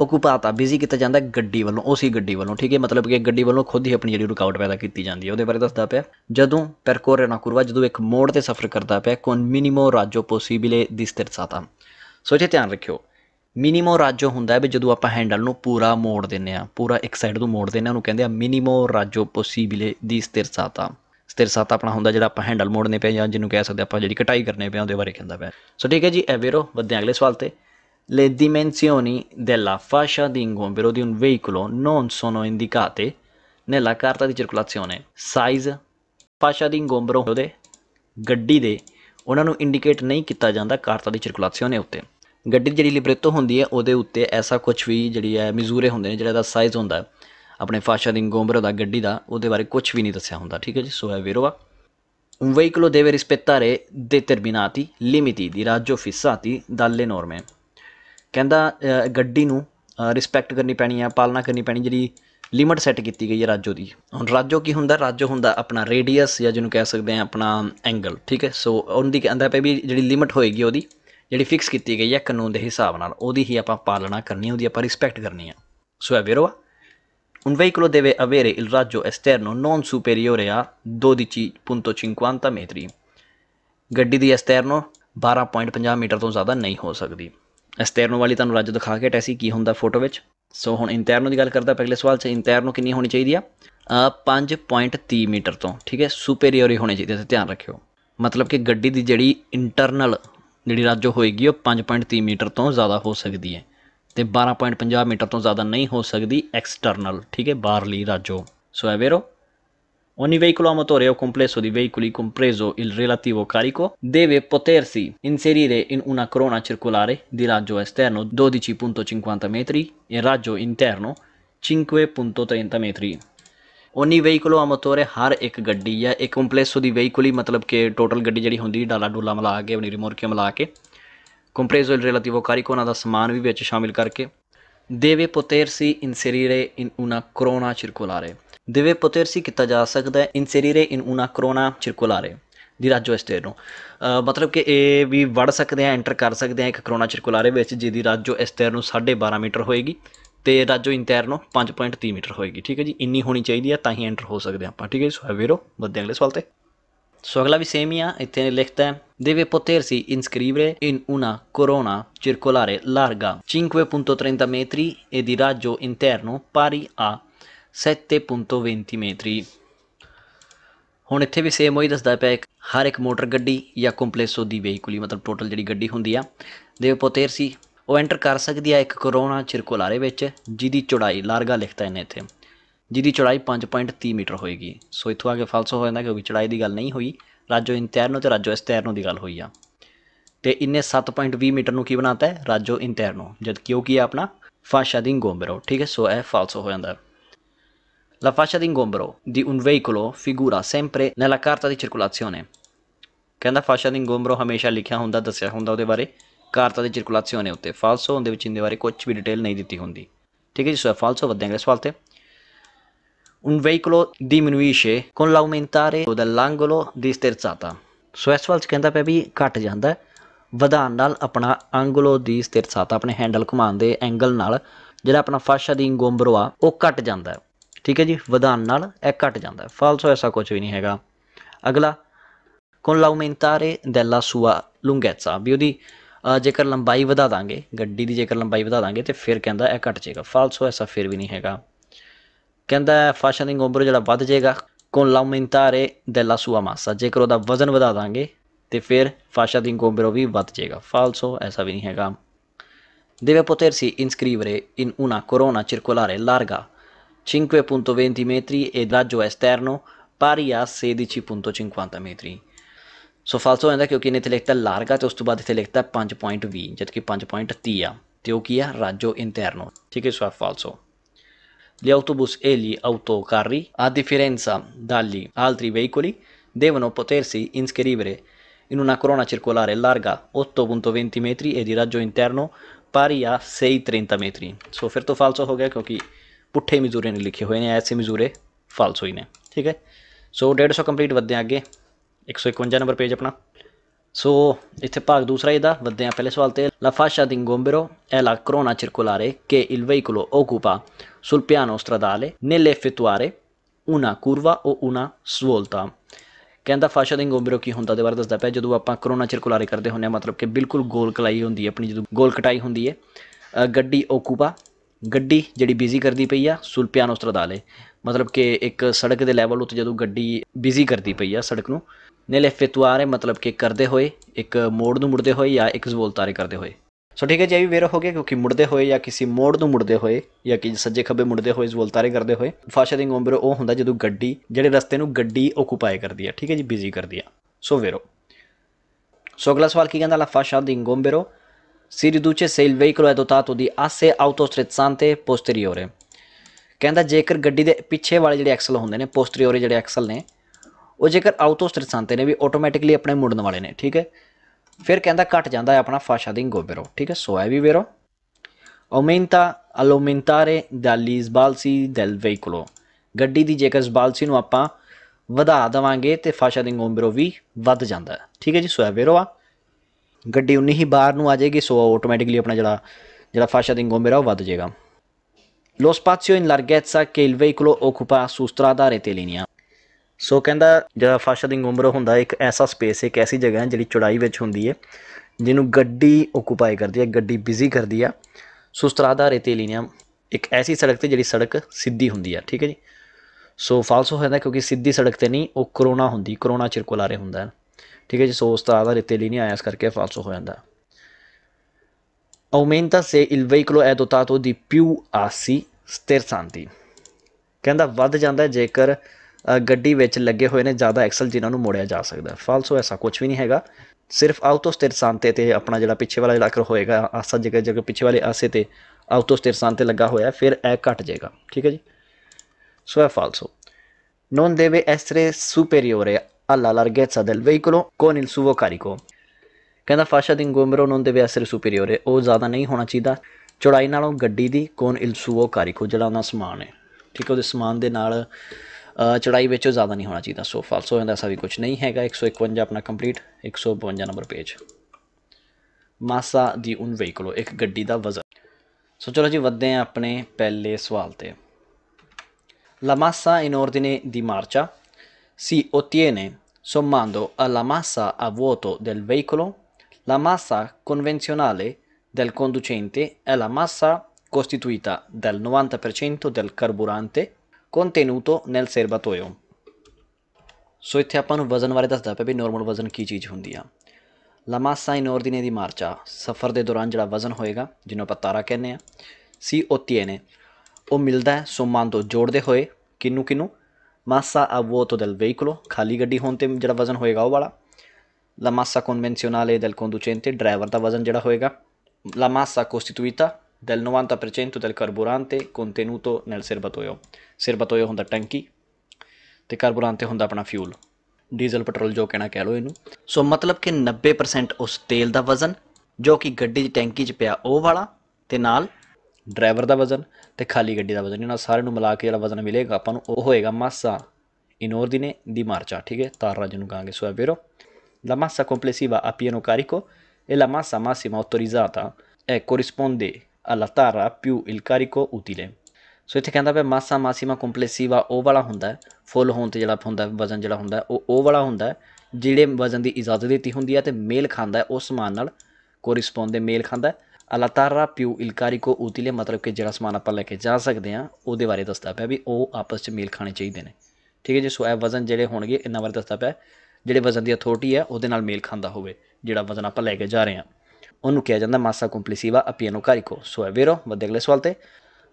ਓਕੂਪਾਤਾ ਬਿਜ਼ੀ ਕੀਤਾ ਜਾਂਦਾ ਗੱਡੀ ਵੱਲੋਂ ਉਸੇ ਗੱਡੀ ਵੱਲੋਂ ਠੀਕ ਹੈ ਮਤਲਬ ਕਿ ਗੱਡੀ ਵੱਲੋਂ ਖੁਦ ਹੀ ਆਪਣੀ ਜਿਹੜੀ ਰੁਕਾਵਟ ਪੈਦਾ ਕੀਤੀ ਜਾਂਦੀ ਹੈ ਉਹਦੇ ਬਾਰੇ ਦੱਸਦਾ ਪਿਆ ਜਦੋਂ ਪਰਕੋਰੇ ਨਾ ਕਰਵਾ ਜਦੋਂ ਇੱਕ ਮੋੜ ਤੇ ਸਫ਼ਰ ਕਰਦਾ ਪਿਆ ਕੋਨ ਮਿਨੀਮੋ ਰਾਜੋ ਪੋਸੀਬਿਲੇ ਦੀ ਸਥਿਰਸਾਤਾ ਸੋ ਸੋਚੇ ਧਿਆਨ ਰੱਖਿਓ ਮਿਨੀਮੋ ਰਾਜੋ ਹੁੰਦਾ ਹੈ ਵੀ ਜਦੋਂ ਆਪਾਂ ਹੈਂਡਲ ਨੂੰ ਪੂਰਾ ਮੋੜ ਦਿੰਨੇ ਆ ਪੂਰਾ ਇੱਕ ਸਾਈਡ ਤੋਂ ਮੋੜ ਦਿੰਨੇ ਆ ਉਹਨੂੰ ਕਹਿੰਦੇ ਆ ਮਿਨੀਮੋ ਰਾਜੋ ਪੋਸੀਬਿਲੇ ਦੀ ਸਥਿਰਸਾਤਾ ਸਥਿਰਸਾਤਾ ਆਪਣਾ ਹੁੰਦਾ ਜਿਹੜਾ ਆਪਾਂ ਹੈਂਡਲ ਮੋੜਨੇ ਪਿਆ ਜਾਂ ਜਿਹਨੂੰ ਕਹਿ ਸਕਦੇ ਆਪਾਂ ਜਿਹੜੀ ਕਟਾਈ ਕਰਨੇ ਪਿਆ ਉਹਦੇ ਬਾਰੇ ਕਹਿੰਦਾ ਪਿਆ ਸੋ ਠੀਕ ਹੈ ਜੀ ਐਵੇਰੋ ਵਧਦੇ ਅਗਲੇ ਸਵਾਲ ਤੇ Le dimensioni della fascia di ingombero di un veicolo non sono indicate nella carta di circolazione. Size, fascia di ingombero gaddi de, ਦੇ ਉਹਨਾਂ indicate ਇੰਡੀਕੇਟ kita janda ਜਾਂਦਾ di ਦੀ circolazione ਉੱਤੇ Gaddi di ਲਿਬਰੇਟੋ ਹੁੰਦੀ ਹੈ ਉਹਦੇ ਉੱਤੇ ਐਸਾ ਕੁਝ ਵੀ ਜਿਹੜੀ ਹੈ ਮਿਜ਼ੂਰੇ ਹੁੰਦੇ ਨੇ ਜਿਹੜਾ ਦਾ ਸਾਈਜ਼ ਹੁੰਦਾ ਆਪਣੇ ਫਾਸ਼ਾ ਦੀ ਗੋਂਬਰ da, ਗੱਡੀ ਦਾ ਉਹਦੇ ਬਾਰੇ ਕੁਝ ਵੀ ਨਹੀਂ ਦੱਸਿਆ ਹੁੰਦਾ ਠੀਕ ਹੈ ਜੀ ਸੋ ਹੈ ਵੇਰੋਵਾ Un veicolo deve rispettare determinati limiti di raggio fissati dalle norme. ਕਹਿੰਦਾ ਗੱਡੀ ਨੂੰ ਰਿਸਪੈਕਟ ਕਰਨੀ ਪੈਣੀ ਆ ਪਾਲਣਾ ਕਰਨੀ ਪੈਣੀ ਜਿਹੜੀ ਲਿਮਟ ਸੈੱਟ ਕੀਤੀ ਗਈ ਹੈ ਰਾਜੋ ਦੀ ਹੁਣ ਰਾਜੋ ਕੀ ਹੁੰਦਾ ਰਾਜੋ ਹੁੰਦਾ ਆਪਣਾ ਰੇਡੀਅਸ ਜਾਂ ਜਿਹਨੂੰ ਕਹਿ ਸਕਦੇ ਆ ਆਪਣਾ ਐਂਗਲ ਠੀਕ ਹੈ ਸੋ ਉਹਦੀ ਕਹਿੰਦਾ ਪਈ ਵੀ ਜਿਹੜੀ ਲਿਮਟ ਹੋਏਗੀ ਉਹਦੀ ਜਿਹੜੀ ਫਿਕਸ ਕੀਤੀ ਗਈ ਹੈ ਕਾਨੂੰਨ ਦੇ ਹਿਸਾਬ ਨਾਲ ਉਹਦੀ ਹੀ ਆਪਾਂ ਪਾਲਣਾ ਕਰਨੀ ਹੈ ਉਹਦੀ ਆਪਾਂ ਰਿਸਪੈਕਟ ਕਰਨੀ ਆ ਸੋ ਐਵੇਰੋਆ Un veicolo deve ਅਵੇਰੇ ਇਲ ਰਾਜੋ ਐਸਟਰਨੋ ਨੋਨ superiore ਆ 12.50 ਮੀਟਰੀ ਗੱਡੀ ਦੀ ਐਸਟਰਨੋ 12.50 ਮੀਟਰ ਤੋਂ ਜ਼ਿਆਦਾ ਨਹੀਂ ਹੋ ਸਕਦੀ ਸਟੇਰਨੋ ਵਾਲੀ ਤੁਹਾਨੂੰ ਰੱਜ ਦਿਖਾ ਕੇ ਟੈਸੀ ਕੀ ਹੁੰਦਾ ਫੋਟੋ ਵਿੱਚ ਸੋ ਹੁਣ ਇੰਤੈਰਨੋ ਦੀ ਗੱਲ ਕਰਦਾ ਪਹਿਲੇ ਸਵਾਲ 'ਚ ਇੰਤੈਰਨੋ ਕਿੰਨੀ ਹੋਣੀ ਚਾਹੀਦੀ ਆ 5.30 ਮੀਟਰ ਤੋਂ ਠੀਕ ਹੈ ਸੁਪੀਰੀਅਰ ਹੀ ਹੋਣੀ ਚਾਹੀਦੀ ਹੈ ਧਿਆਨ ਰੱਖਿਓ ਮਤਲਬ ਕਿ ਗੱਡੀ ਦੀ ਜਿਹੜੀ ਇੰਟਰਨਲ ਜਿਹੜੀ ਰੱਜ ਹੋਏਗੀ ਉਹ 5.30 ਮੀਟਰ ਤੋਂ ਜ਼ਿਆਦਾ ਹੋ ਸਕਦੀ ਹੈ ਤੇ 12.50 ਮੀਟਰ ਤੋਂ ਜ਼ਿਆਦਾ ਨਹੀਂ ਹੋ ਸਕਦੀ ਐਕਸਟਰਨਲ ਠੀਕ ਹੈ ਬਾਹਰਲੀ ਰਾਜੋ ਸੋ ਐਵੇਰੋ Ogni veicolo a motore o complesso di veicoli compreso il relativo carico deve potersi inserire in una corona circolare di raggio esterno 12.50 metri e raggio interno 5.30 metri. ओनी व्हीकल आ मोटर हर एक गड्डी है एक कंप्लेस की व्हीकल ही मतलब कि टोटल गड्डी जी होंगी डाला डूला rimorchio के पनीरी मुरके मिला के कंप्रेस रिलेटिव कारिको उन्होंने समान भी शामिल करके देवे पोतेरसी इंसेरीरे इन उना कोरोना चिरकुलारे deve potersi chittaggia ਸਕਦਾ inserire in una corona circolare ਦੀ ਰਾਜੋ ਐਸਟੇਰੋ ਮਤਲਬ ਕਿ ਇਹ ਵੀ ਵੜ ਸਕਦੇ ਆ ਐਂਟਰ ਕਰ ਸਕਦੇ ਆ ਇੱਕ ਕਰੋਨਾ ਸਰਕੂਲਾਰੇ ਵਿੱਚ ਜਿਹਦੀ ਰਾਜੋ ਐਸਟੇਰੋ 12.5 ਮੀਟਰ ਹੋਏਗੀ ਤੇ ਰਾਜੋ ਇੰਟਰਨੋ 5.30 ਮੀਟਰ ਹੋਏਗੀ ਠੀਕ ਹੈ ਜੀ ਇੰਨੀ ਹੋਣੀ ਚਾਹੀਦੀ ਆ ਤਾਂ ਹੀ ਐਂਟਰ ਹੋ ਸਕਦੇ ਆ ਆਪਾਂ ਠੀਕ ਹੈ ਜੀ ਸੋ ਵੀਰੋ ਵਧਦੇ ਅਗਲੇ ਸਵਾਲ ਤੇ ਸੋ ਅਗਲਾ ਵੀ ਸੇਮ ਹੀ ਆ ਇੱਥੇ ਲਿਖਤਾ ਹੈ deve potersi inscrivere in una corona circolare larga 5.30 metri e di raggio interno pari a 7.20 ਮੀਟਰੀ ਹੁਣ ਇੱਥੇ ਵੀ ਸੇਮ ਹੋਈ ਦੱਸਦਾ ਪਿਆ ਇੱਕ ਹਰ ਇੱਕ ਮੋਟਰ ਗੱਡੀ ਜਾਂ ਕੰਪਲੈਕਸੋ ਦੀ ਵਹੀਕਲ ਮਤਲਬ ਟੋਟਲ ਜਿਹੜੀ ਗੱਡੀ ਹੁੰਦੀ ਆ ਦੇ ਪੋਤੇਰ ਸੀ ਉਹ ਐਂਟਰ ਕਰ ਸਕਦੀ ਆ ਇੱਕ ਕਰੋਨਾ ਚਿਰਕੁਲਾਰੇ ਵਿੱਚ ਜਿਹਦੀ ਚੌੜਾਈ ਲਾਰਗਾ ਲਿਖਤਾ ਇਹਨੇ ਇੱਥੇ ਜਿਹਦੀ ਚੌੜਾਈ 5.30 ਮੀਟਰ ਹੋਏਗੀ ਸੋ ਇਥੋਂ ਆ ਕੇ ਫਾਲਸੋ ਹੋ ਜਾਂਦਾ ਕਿਉਂਕਿ ਚੌੜਾਈ ਦੀ ਗੱਲ ਨਹੀਂ ਹੋਈ ਰਾਜੋ ਇੰਟਰਨੋ ਤੇ ਰਾਜੋ ਐਸਟਰਨੋ ਦੀ ਗੱਲ ਹੋਈ ਆ ਤੇ ਇਹਨੇ 7.20 ਮੀਟਰ ਨੂੰ ਕੀ ਬਣਾਤਾ ਹੈ ਰਾਜੋ ਇੰਟਰਨੋ ਜਦ ਕਿਉਂਕਿ ਆਪਣਾ ਫਾਸ਼ਾ ਦੀ ਗੋਮਬਰੋ ਠੀਕ ਹੈ ਸੋ ਇਹ ਫਾਲਸੋ ਹੋ ਜਾਂਦਾ La fascia d'ingombro di un veicolo figura sempre nella carta di circolazione. ਕਹਿੰਦਾ ਫਾਸ਼ਾ ਦੀ ਗੋਮਰੋ ਹਮੇਸ਼ਾ ਲਿਖਿਆ ਹੁੰਦਾ ਦੱਸਿਆ ਹੁੰਦਾ ਉਹਦੇ ਬਾਰੇ ਕਾਰਤਾ ਦੀ ਸਰਕੂਲਾਸ਼ਨ ਉੱਤੇ ਫਾਲਸੋ ਉਹਦੇ ਵਿੱਚ ਇਹਦੇ ਬਾਰੇ ਕੁਝ ਵੀ ਡਿਟੇਲ ਨਹੀਂ ਦਿੱਤੀ ਹੁੰਦੀ ਠੀਕ ਹੈ ਜੀ ਸੋ ਫਾਲਸੋ ਵਧਦੇ ਅਗਲੇ ਸਵਾਲ ਤੇ Un veicolo diminuisce con l'aumentare dell'angolo di sterzata. ਸੋ ਇਸ ਸਵਾਲ ਚ ਕਹਿੰਦਾ ਪਿਆ ਵੀ ਘਟ ਜਾਂਦਾ ਵਧਾਣ ਨਾਲ ਆਪਣਾ ਐਂਗਲੋ ਦੀ ਸਥਿਰਸਾਤਾ ਆਪਣੇ ਹੈਂਡਲ ਘੁਮਾਉਣ ਦੇ ਐਂਗਲ ਨਾਲ ਜਿਹੜਾ ਆਪਣਾ ਫਾਸ਼ਾ ਦੀ ਗੋਮਬਰੋ ਆ ਉਹ ਘਟ ਜਾਂਦਾ ਠੀਕ ਹੈ ਜੀ ਵਿਧਾਨ ਨਾਲ ਇਹ ਘਟ ਜਾਂਦਾ ਹੈ ਫਾਲਸੋ ਐਸਾ ਕੁਝ ਵੀ ਨਹੀਂ ਹੈਗਾ ਅਗਲਾ ਕੋਨ ਲਾਉਮੈਂਟਾਰੇ ਦੇਲਾ ਸੂਆ ਲੁੰਗੈਟਸਾ ਵੀ ਉਹਦੀ ਜੇਕਰ ਲੰਬਾਈ ਵਧਾ ਦਾਂਗੇ ਗੱਡੀ ਦੀ ਜੇਕਰ ਲੰਬਾਈ ਵਧਾ ਦਾਂਗੇ ਤੇ ਫਿਰ ਕਹਿੰਦਾ ਇਹ ਘਟ ਜਾਏਗਾ ਫਾਲਸੋ ਐਸਾ ਫਿਰ ਵੀ ਨਹੀਂ ਹੈਗਾ ਕਹਿੰਦਾ ਫਾਸ਼ਨਿੰਗ ਉਮਰ ਜਿਹੜਾ ਵੱਧ ਜਾਏਗਾ ਕੋਨ ਲਾਉਮੈਂਟਾਰੇ ਦੇਲਾ ਸੂਆ ਮਾਸਾ ਜੇਕਰ ਉਹਦਾ ਵਜ਼ਨ ਵਧਾ ਦਾਂਗੇ ਤੇ ਫਿਰ ਫਾਸ਼ਾ ਦੀ ਵੀ ਵੱਧ ਜਾਏਗਾ ਫਾਲਸੋ ਐਸਾ ਵੀ ਨਹੀਂ ਹੈਗਾ ਦੇਵੇ ਪੋਤੇਰਸੀ ਇਨਸਕ੍ਰੀਵਰੇ ਇਨ ਉਨਾ ਕੋਰੋਨਾ circolare ਲਾਰਗਾ 5.20 metri e raggio esterno pari a 16.50 metri so so, फालसो हो जाता क्योंकि इन्हें थे लिखता लार्गा तो उसके बाद इतने लिखता है पाँच पॉइंट भी जबकि पाँच पॉइंट तीह तो की है Gli autobus e gli autocarri, a differenza dagli altri veicoli, devono potersi inscrivere in una corona circolare larga 8.20 metri e di raggio interno pari a 6.30 metri. Sofferto falso ho gaya क्योंकि ਪੁੱਠੇ ਮਜ਼ੂਰੇ ਨੇ ਲਿਖੇ ਹੋਏ ਨੇ ਐਸੇ ਮਜ਼ੂਰੇ ਫਾਲਸ ਹੋਈ ਨੇ ਠੀਕ ਹੈ ਸੋ 150 ਕੰਪਲੀਟ ਵੱਧਦੇ ਆ ਅੱਗੇ 151 ਨੰਬਰ ਪੇਜ ਆਪਣਾ ਸੋ ਇੱਥੇ ਭਾਗ ਦੂਸਰਾ ਇਹਦਾ ਵੱਧਦੇ ਆ ਪਹਿਲੇ ਸਵਾਲ ਤੇ ਲਫਾਸ਼ਾ ਦਿਨ ਗੋਂਬਰੋ ਐ ਲਾ ਕਰੋਨਾ circolare che il veicolo occupa sul piano stradale nell'effettuare una curva o una svolta ਕਹਿੰਦਾ ਫਾਸ਼ਾ ਦਿਨ ਗੋਂਬਰੋ ਕੀ ਹੁੰਦਾ ਦੇ ਬਾਰੇ ਦੱਸਦਾ ਪਿਆ ਜਦੋਂ ਆਪਾਂ ਕਰੋਨਾ ਚਿਰਕੁਲਾਰੇ ਕਰਦੇ ਹੁੰਨੇ ਆ ਮਤਲਬ ਕਿ ਬਿਲਕੁਲ ਗੋਲ ਕਲਾਈ ਹੁੰਦੀ ਹੈ ਆਪਣੀ ਜਦੋਂ ਗੋਲ ਕਟਾਈ ਹੁੰਦੀ ਹੈ ਗੱਡੀ ਓਕੂਪਾ ਗੱਡੀ ਜਿਹੜੀ ਬਿਜ਼ੀ ਕਰਦੀ ਪਈ ਆ ਸੁਲਪਿਆਨੋ ਸਟ੍ਰਾਦਾਲੇ ਮਤਲਬ ਕਿ ਇੱਕ ਸੜਕ ਦੇ ਲੈਵਲ ਉੱਤੇ ਜਦੋਂ ਗੱਡੀ ਬਿਜ਼ੀ ਕਰਦੀ ਪਈ ਆ ਸੜਕ ਨੂੰ ਨੇਲੇ ਫਿਤਵਾਰੇ ਮਤਲਬ ਕਿ ਕਰਦੇ ਹੋਏ ਇੱਕ ਮੋੜ ਨੂੰ ਮੁੜਦੇ ਹੋਏ ਜਾਂ ਇੱਕ ਜ਼ਵੋਲਤਾਰੇ ਕਰਦੇ ਹੋਏ ਸੋ ਠੀਕ ਹੈ ਜੀ ਇਹ ਵੀ ਵੇਰ ਹੋ ਗਿਆ ਕਿਉਂਕਿ ਮੁੜਦੇ ਹੋਏ ਜਾਂ ਕਿਸੇ ਮੋੜ ਨੂੰ ਮੁੜਦੇ ਹੋਏ ਜਾਂ ਕਿ ਸੱਜੇ ਖੱਬੇ ਮੁੜਦੇ ਹੋਏ ਜ਼ਵੋਲਤਾਰੇ ਕਰਦੇ ਹੋਏ ਫਾਸ਼ਰਿੰਗ ਓਮਬਰ ਉਹ ਹੁੰਦਾ ਜਦੋਂ ਗੱਡੀ ਜਿਹੜੇ ਰਸਤੇ ਨੂੰ ਗੱਡੀ ਓਕੂਪਾਈ ਕਰਦੀ ਹੈ ਠੀਕ ਹੈ ਜੀ ਬਿਜ਼ੀ ਕਰਦੀ ਆ ਸੋ ਵੇਰੋ ਸੋ ਅਗਲਾ ਸਵਾਲ ਕੀ ਕਹਿੰਦਾ ਲਾ ਫਾਸ਼ਾ ਦੀ ਗੋਮਬਰੋ si riduce se il veicolo è dotato di asse autostrezzante posteriore ਕਹਿੰਦਾ ਜੇਕਰ ਗੱਡੀ ਦੇ ਪਿੱਛੇ ਵਾਲੇ ਜਿਹੜੇ ਐਕਸਲ ਹੁੰਦੇ ਨੇ ਪੋਸਟਰੀਓਰ ਜਿਹੜੇ ਐਕਸਲ ਨੇ ਉਹ ਜੇਕਰ ਆਟੋਸਟ੍ਰਿਸਾਂਤੇ ਨੇ ਵੀ ਆਟੋਮੈਟਿਕਲੀ ਆਪਣੇ ਮੁੜਨ ਵਾਲੇ ਨੇ ਠੀਕ ਹੈ ਫਿਰ ਕਹਿੰਦਾ ਘਟ ਜਾਂਦਾ ਹੈ ਆਪਣਾ ਫਾਸ਼ਾ ਦੀ ਗੋਬੇਰੋ ਠੀਕ ਹੈ ਸੋ ਹੈ ਵੀ ਵੇਰੋ aumenta all'aumentare dagli sbalzi del veicolo ਗੱਡੀ ਦੀ ਜੇਕਰ ਸਬਾਲਸੀ ਨੂੰ ਆਪਾਂ ਵਧਾ ਦਵਾਂਗੇ ਤੇ ਫਾਸ਼ਾ ਦੀ ਗੋਬੇਰੋ ਵੀ ਵੱਧ ਜਾਂਦਾ ਠੀਕ ਹੈ ਜੀ ਸੋ ਹੈ ਵੇਰੋ ਆ ਗੱਡੀ ਉਨੀ ਹੀ ਬਾਹਰ ਨੂੰ ਆ ਜਾਏਗੀ ਸੋ ਆਟੋਮੈਟਿਕਲੀ ਆਪਣਾ ਜਿਹੜਾ ਜਿਹੜਾ ਫਾਸ਼ਾ ਦਿੰਗੋ ਮੇਰਾ ਉਹ ਵੱਧ ਜਾਏਗਾ ਲੋ ਸਪਾਸੀਓ ਇਨ ਲਾਰਗੇਟਸਾ ਕੇ ਇਲ ਵਹੀਕਲੋ ਓਕੂਪਾ ਸੂਸਤਰਾ ਦਾ ਰੇਤੇ ਲੀਨੀਆ ਸੋ ਕਹਿੰਦਾ ਜਿਹੜਾ ਫਾਸ਼ਾ ਦੀ ਉਮਰ ਹੁੰਦਾ ਇੱਕ ਐਸਾ ਸਪੇਸ ਇੱਕ ਐਸੀ ਜਗ੍ਹਾ ਹੈ ਜਿਹੜੀ ਚੌੜਾਈ ਵਿੱਚ ਹੁੰਦੀ ਹੈ ਜਿਹਨੂੰ ਗੱਡੀ ਓਕੂਪਾਈ ਕਰਦੀ ਹੈ ਗੱਡੀ ਬਿਜ਼ੀ ਕਰਦੀ ਆ ਸੂਸਤਰਾ ਦਾ ਰੇਤੇ ਲੀਨੀਆ ਇੱਕ ਐਸੀ ਸੜਕ ਤੇ ਜਿਹੜੀ ਸੜਕ ਸਿੱਧੀ ਹੁੰਦੀ ਆ ਠੀਕ ਹੈ ਜੀ ਸੋ ਫਾਲਸੋ ਜਾਂਦਾ ਕਿਉਂਕਿ ਸਿੱਧੀ ਸੜਕ ਤੇ ਨਹੀਂ ਉਹ ਕਰੋਨਾ ਹੁੰਦੀ ਕਰੋਨਾ ਚਿਰਕੁਲਾਰੇ ਹੁੰਦਾ ਹੈ ਜੀ ਸੋ ਉਸ ਤਰ੍ਹਾਂ ਦਾ आधा रेतीली ਨਹੀਂ ਆਇਆ ਇਸ ਕਰਕੇ ਫਾਲਸੋ ਹੋ ਜਾਂਦਾ aumenta se il veicolo è ਦੀ ਪਿਊ ਆਸੀ assi sterzanti ਕਹਿੰਦਾ ਵੱਧ ਜਾਂਦਾ ਜੇਕਰ ਗੱਡੀ ਵਿੱਚ ਲੱਗੇ ਹੋਏ ਨੇ ਜ਼ਿਆਦਾ ਐਕਸਲ ਜਿਨ੍ਹਾਂ ਨੂੰ ਮੋੜਿਆ ਜਾ ਸਕਦਾ ਫਾਲਸੋ ਐਸਾ ਕੁਝ ਵੀ ਨਹੀਂ ਹੈਗਾ ਸਿਰਫ ਆਉਟੋ ਸਟੇਰਸਾਂਤੇ ਤੇ ਆਪਣਾ ਜਿਹੜਾ ਪਿੱਛੇ ਵਾਲਾ ਜਿਹੜਾ ਅਕਰ ਹੋਏਗਾ ਆਸਾ ਜਗ੍ਹਾ ਜਗ੍ਹਾ ਪਿੱਛੇ ਵਾਲੇ ਆਸੇ ਤੇ ਆਉਟੋ ਸਟੇਰਸਾਂਤੇ ਲੱਗਾ ਹੋਇਆ ਫਿਰ ਇਹ ਘਟ ਜਾਏਗਾ ਠੀਕ ਹੈ ਜੀ ਸੋ ਇਹ ਫਾਲਸੋ ਨੋਨ ਦੇਵੇ ਐਸਰੇ ਸੁਪੀਰੀਅਰ alla larghezza del veicolo con il suo carico. Che la fascia di ingombro non deve essere superiore o usata nei ਹੋਣਾ cioè in alo gaddidi con il suo carico, ਕਾਰਿਕੋ una smane. ਸਮਾਨ di smane ਹੈ ਉਹਦੇ ਚੜਾਈ ਵਿੱਚ ਜ਼ਿਆਦਾ ਨਹੀਂ ਹੋਣਾ ਚਾਹੀਦਾ ਸੋ ਫਾਲਸੋ ਇਹਦਾ ਐਸਾ ਵੀ ਕੁਝ ਨਹੀਂ ਹੈਗਾ 151 ਆਪਣਾ ਕੰਪਲੀਟ 152 ਨੰਬਰ ਪੇਜ ਮਾਸਾ ਦੀ ਉਨ ਵਹੀਕਲੋ ਇੱਕ ਗੱਡੀ ਦਾ ਵਜ਼ਨ ਸੋ ਚਲੋ ਜੀ ਵੱਧਦੇ ਆ ਆਪਣੇ ਪਹਿਲੇ ਸਵਾਲ ਤੇ ਲਾ ਮਾਸਾ ਇਨ ordine the ਮਾਰਚਾ si ottiene sommando alla massa a vuoto del veicolo la massa convenzionale del conducente e la massa costituita dal 90% del carburante contenuto nel serbatoio ਸੋ ਇੱਥੇ ਆਪਾਂ ਨੂੰ ਵਜ਼ਨ ਬਾਰੇ ਦੱਸਦਾ normal ਵੀ ਨਾਰਮਲ ਵਜ਼ਨ ਕੀ ਚੀਜ਼ ਹੁੰਦੀ ਆ ਲਾ ਮਾਸਾ ਇਨ ਆਰਡੀਨੇ de ਮਾਰਚਾ ਸਫ਼ਰ ਦੇ di no patara ਹੋਏਗਾ si ottiene, ਤਾਰਾ ਕਹਿੰਦੇ ਆ ਸੀ ਓਤੀਏ ਨੇ ਉਹ masa a vuoto del veicolo, ਖਾਲੀ ਗੱਡੀ ਹੋਣ ਤੇ ਜਿਹੜਾ ਵਜ਼ਨ ਹੋਏਗਾ ਉਹ ਵਾਲਾ la massa convenzionale del conducente, driver ਦਾ ਵਜ਼ਨ ਜਿਹੜਾ ਹੋਏਗਾ la massa costituita del 90% del carburante contenuto nel serbatoio serbatoio ਹੁੰਦਾ ਟੈਂਕੀ ਤੇ carburante ਹੁੰਦਾ ਆਪਣਾ ਫਿਊਲ ਡੀਜ਼ਲ ਪੈਟਰੋਲ ਜੋ ਕਹਿਣਾ ਕਹਿ ਲੋ ਇਹਨੂੰ ਸੋ ਮਤਲਬ ਕਿ 90% ਉਸ ਤੇਲ ਦਾ ਵਜ਼ਨ ਜੋ ਕਿ ਗੱਡੀ ਦੀ ਟੈਂਕੀ 'ਚ ਪਿਆ ਉਹ ਵਾਲਾ ਤੇ ਨਾਲ ਡਰਾਈਵਰ ਦਾ ਵਜ਼ਨ ਤੇ ਖਾਲੀ ਗੱਡੀ ਦਾ ਵਜ਼ਨ ਇਹਨਾਂ ਸਾਰਿਆਂ ਨੂੰ ਮਿਲਾ ਕੇ ਜਿਹੜਾ ਵਜ਼ਨ ਮਿਲੇਗਾ ਆਪਾਂ ਨੂੰ ਉਹ ਹੋਏਗਾ ਮਾਸਾ ਇਨੋਰ ਦਿਨੇ ਦੀ ਮਾਰਚਾ ਠੀਕ ਹੈ ਤਾਰ ਰਾਜ ਨੂੰ ਕਹਾਂਗੇ ਸੋ ਲਾ ਮਾਸਾ massa ਆ ਪੀਨੋ ਕਾਰਿਕੋ ਇਹ ਲਾ ਮਾਸਾ massa ਆਟੋਰੀਜ਼ਾਤਾ ਐ ਕੋਰਿਸਪੋਂਡੇ ਅ ਲਾ ਤਾਰਾ ਪਿਊ ਇਲ ਕਾਰਿਕੋ utile. ਸੋ ਇੱਥੇ ਕਹਿੰਦਾ ਪਿਆ ਮਾਸਾ ਮਾਸੀਮਾ ਕੰਪਲੈਸਿਵਾ ਉਹ ਵਾਲਾ ਹੁੰਦਾ ਫੁੱਲ ਹੋਣ ਤੇ ਜਿਹੜਾ ਹੁੰਦਾ ਵਜ਼ਨ ਜਿਹੜਾ ਹੁੰਦਾ ਉਹ ਉਹ ਵਾਲਾ ਹੁੰਦਾ ਜਿਹੜੇ ਵਜ਼ਨ ਦੀ ਇਜਾਜ਼ਤ ਦਿੱਤੀ ਹੁੰਦੀ ਹੈ ਤੇ ਮੇਲ ਖਾਂਦਾ ਉਸ ਸਮਾਨ ਨਾਲ ਕੋਰਿਸਪੋਂਡੇ ਮੇਲ ਖਾਂਦਾ alla terra più il ਉਤਿਲੇ ਮਤਲਬ ਕਿ ਜਿਹੜਾ ਸਮਾਨ ਆਪਾਂ ਲੈ ਕੇ ਜਾ ਸਕਦੇ ਆ ਉਹਦੇ ਬਾਰੇ ਦੱਸਦਾ ਪਿਆ ਵੀ ਉਹ ਆਪਸ 'ਚ ਮੇਲ ਖਾਣੇ ਚਾਹੀਦੇ ਨੇ ਠੀਕ ਹੈ ਜੀ ਸੋ ਇਹ ਵਜ਼ਨ ਜਿਹੜੇ ਹੋਣਗੇ ਇਹਨਾਂ ਬਾਰੇ ਦੱਸਦਾ ਪਿਆ ਜਿਹੜੇ ਵਜ਼ਨ ਦੀ ਅਥਾਰਟੀ ਹੈ ਉਹਦੇ ਨਾਲ ਮੇਲ ਖਾਂਦਾ ਹੋਵੇ ਜਿਹੜਾ ਵਜ਼ਨ ਆਪਾਂ ਲੈ ਕੇ ਜਾ ਰਹੇ ਆ ਉਹਨੂੰ ਕਿਹਾ ਜਾਂਦਾ ਮਾਸਾ ਕੰਪਲੀਸੀਵਾ ਅਪੀਨੋ ਕਾਰਿਕੋ ਸੋ ਹੈ ਵੇਰੋ ਵਧੇ ਅਗਲੇ ਸਵਾਲ ਤੇ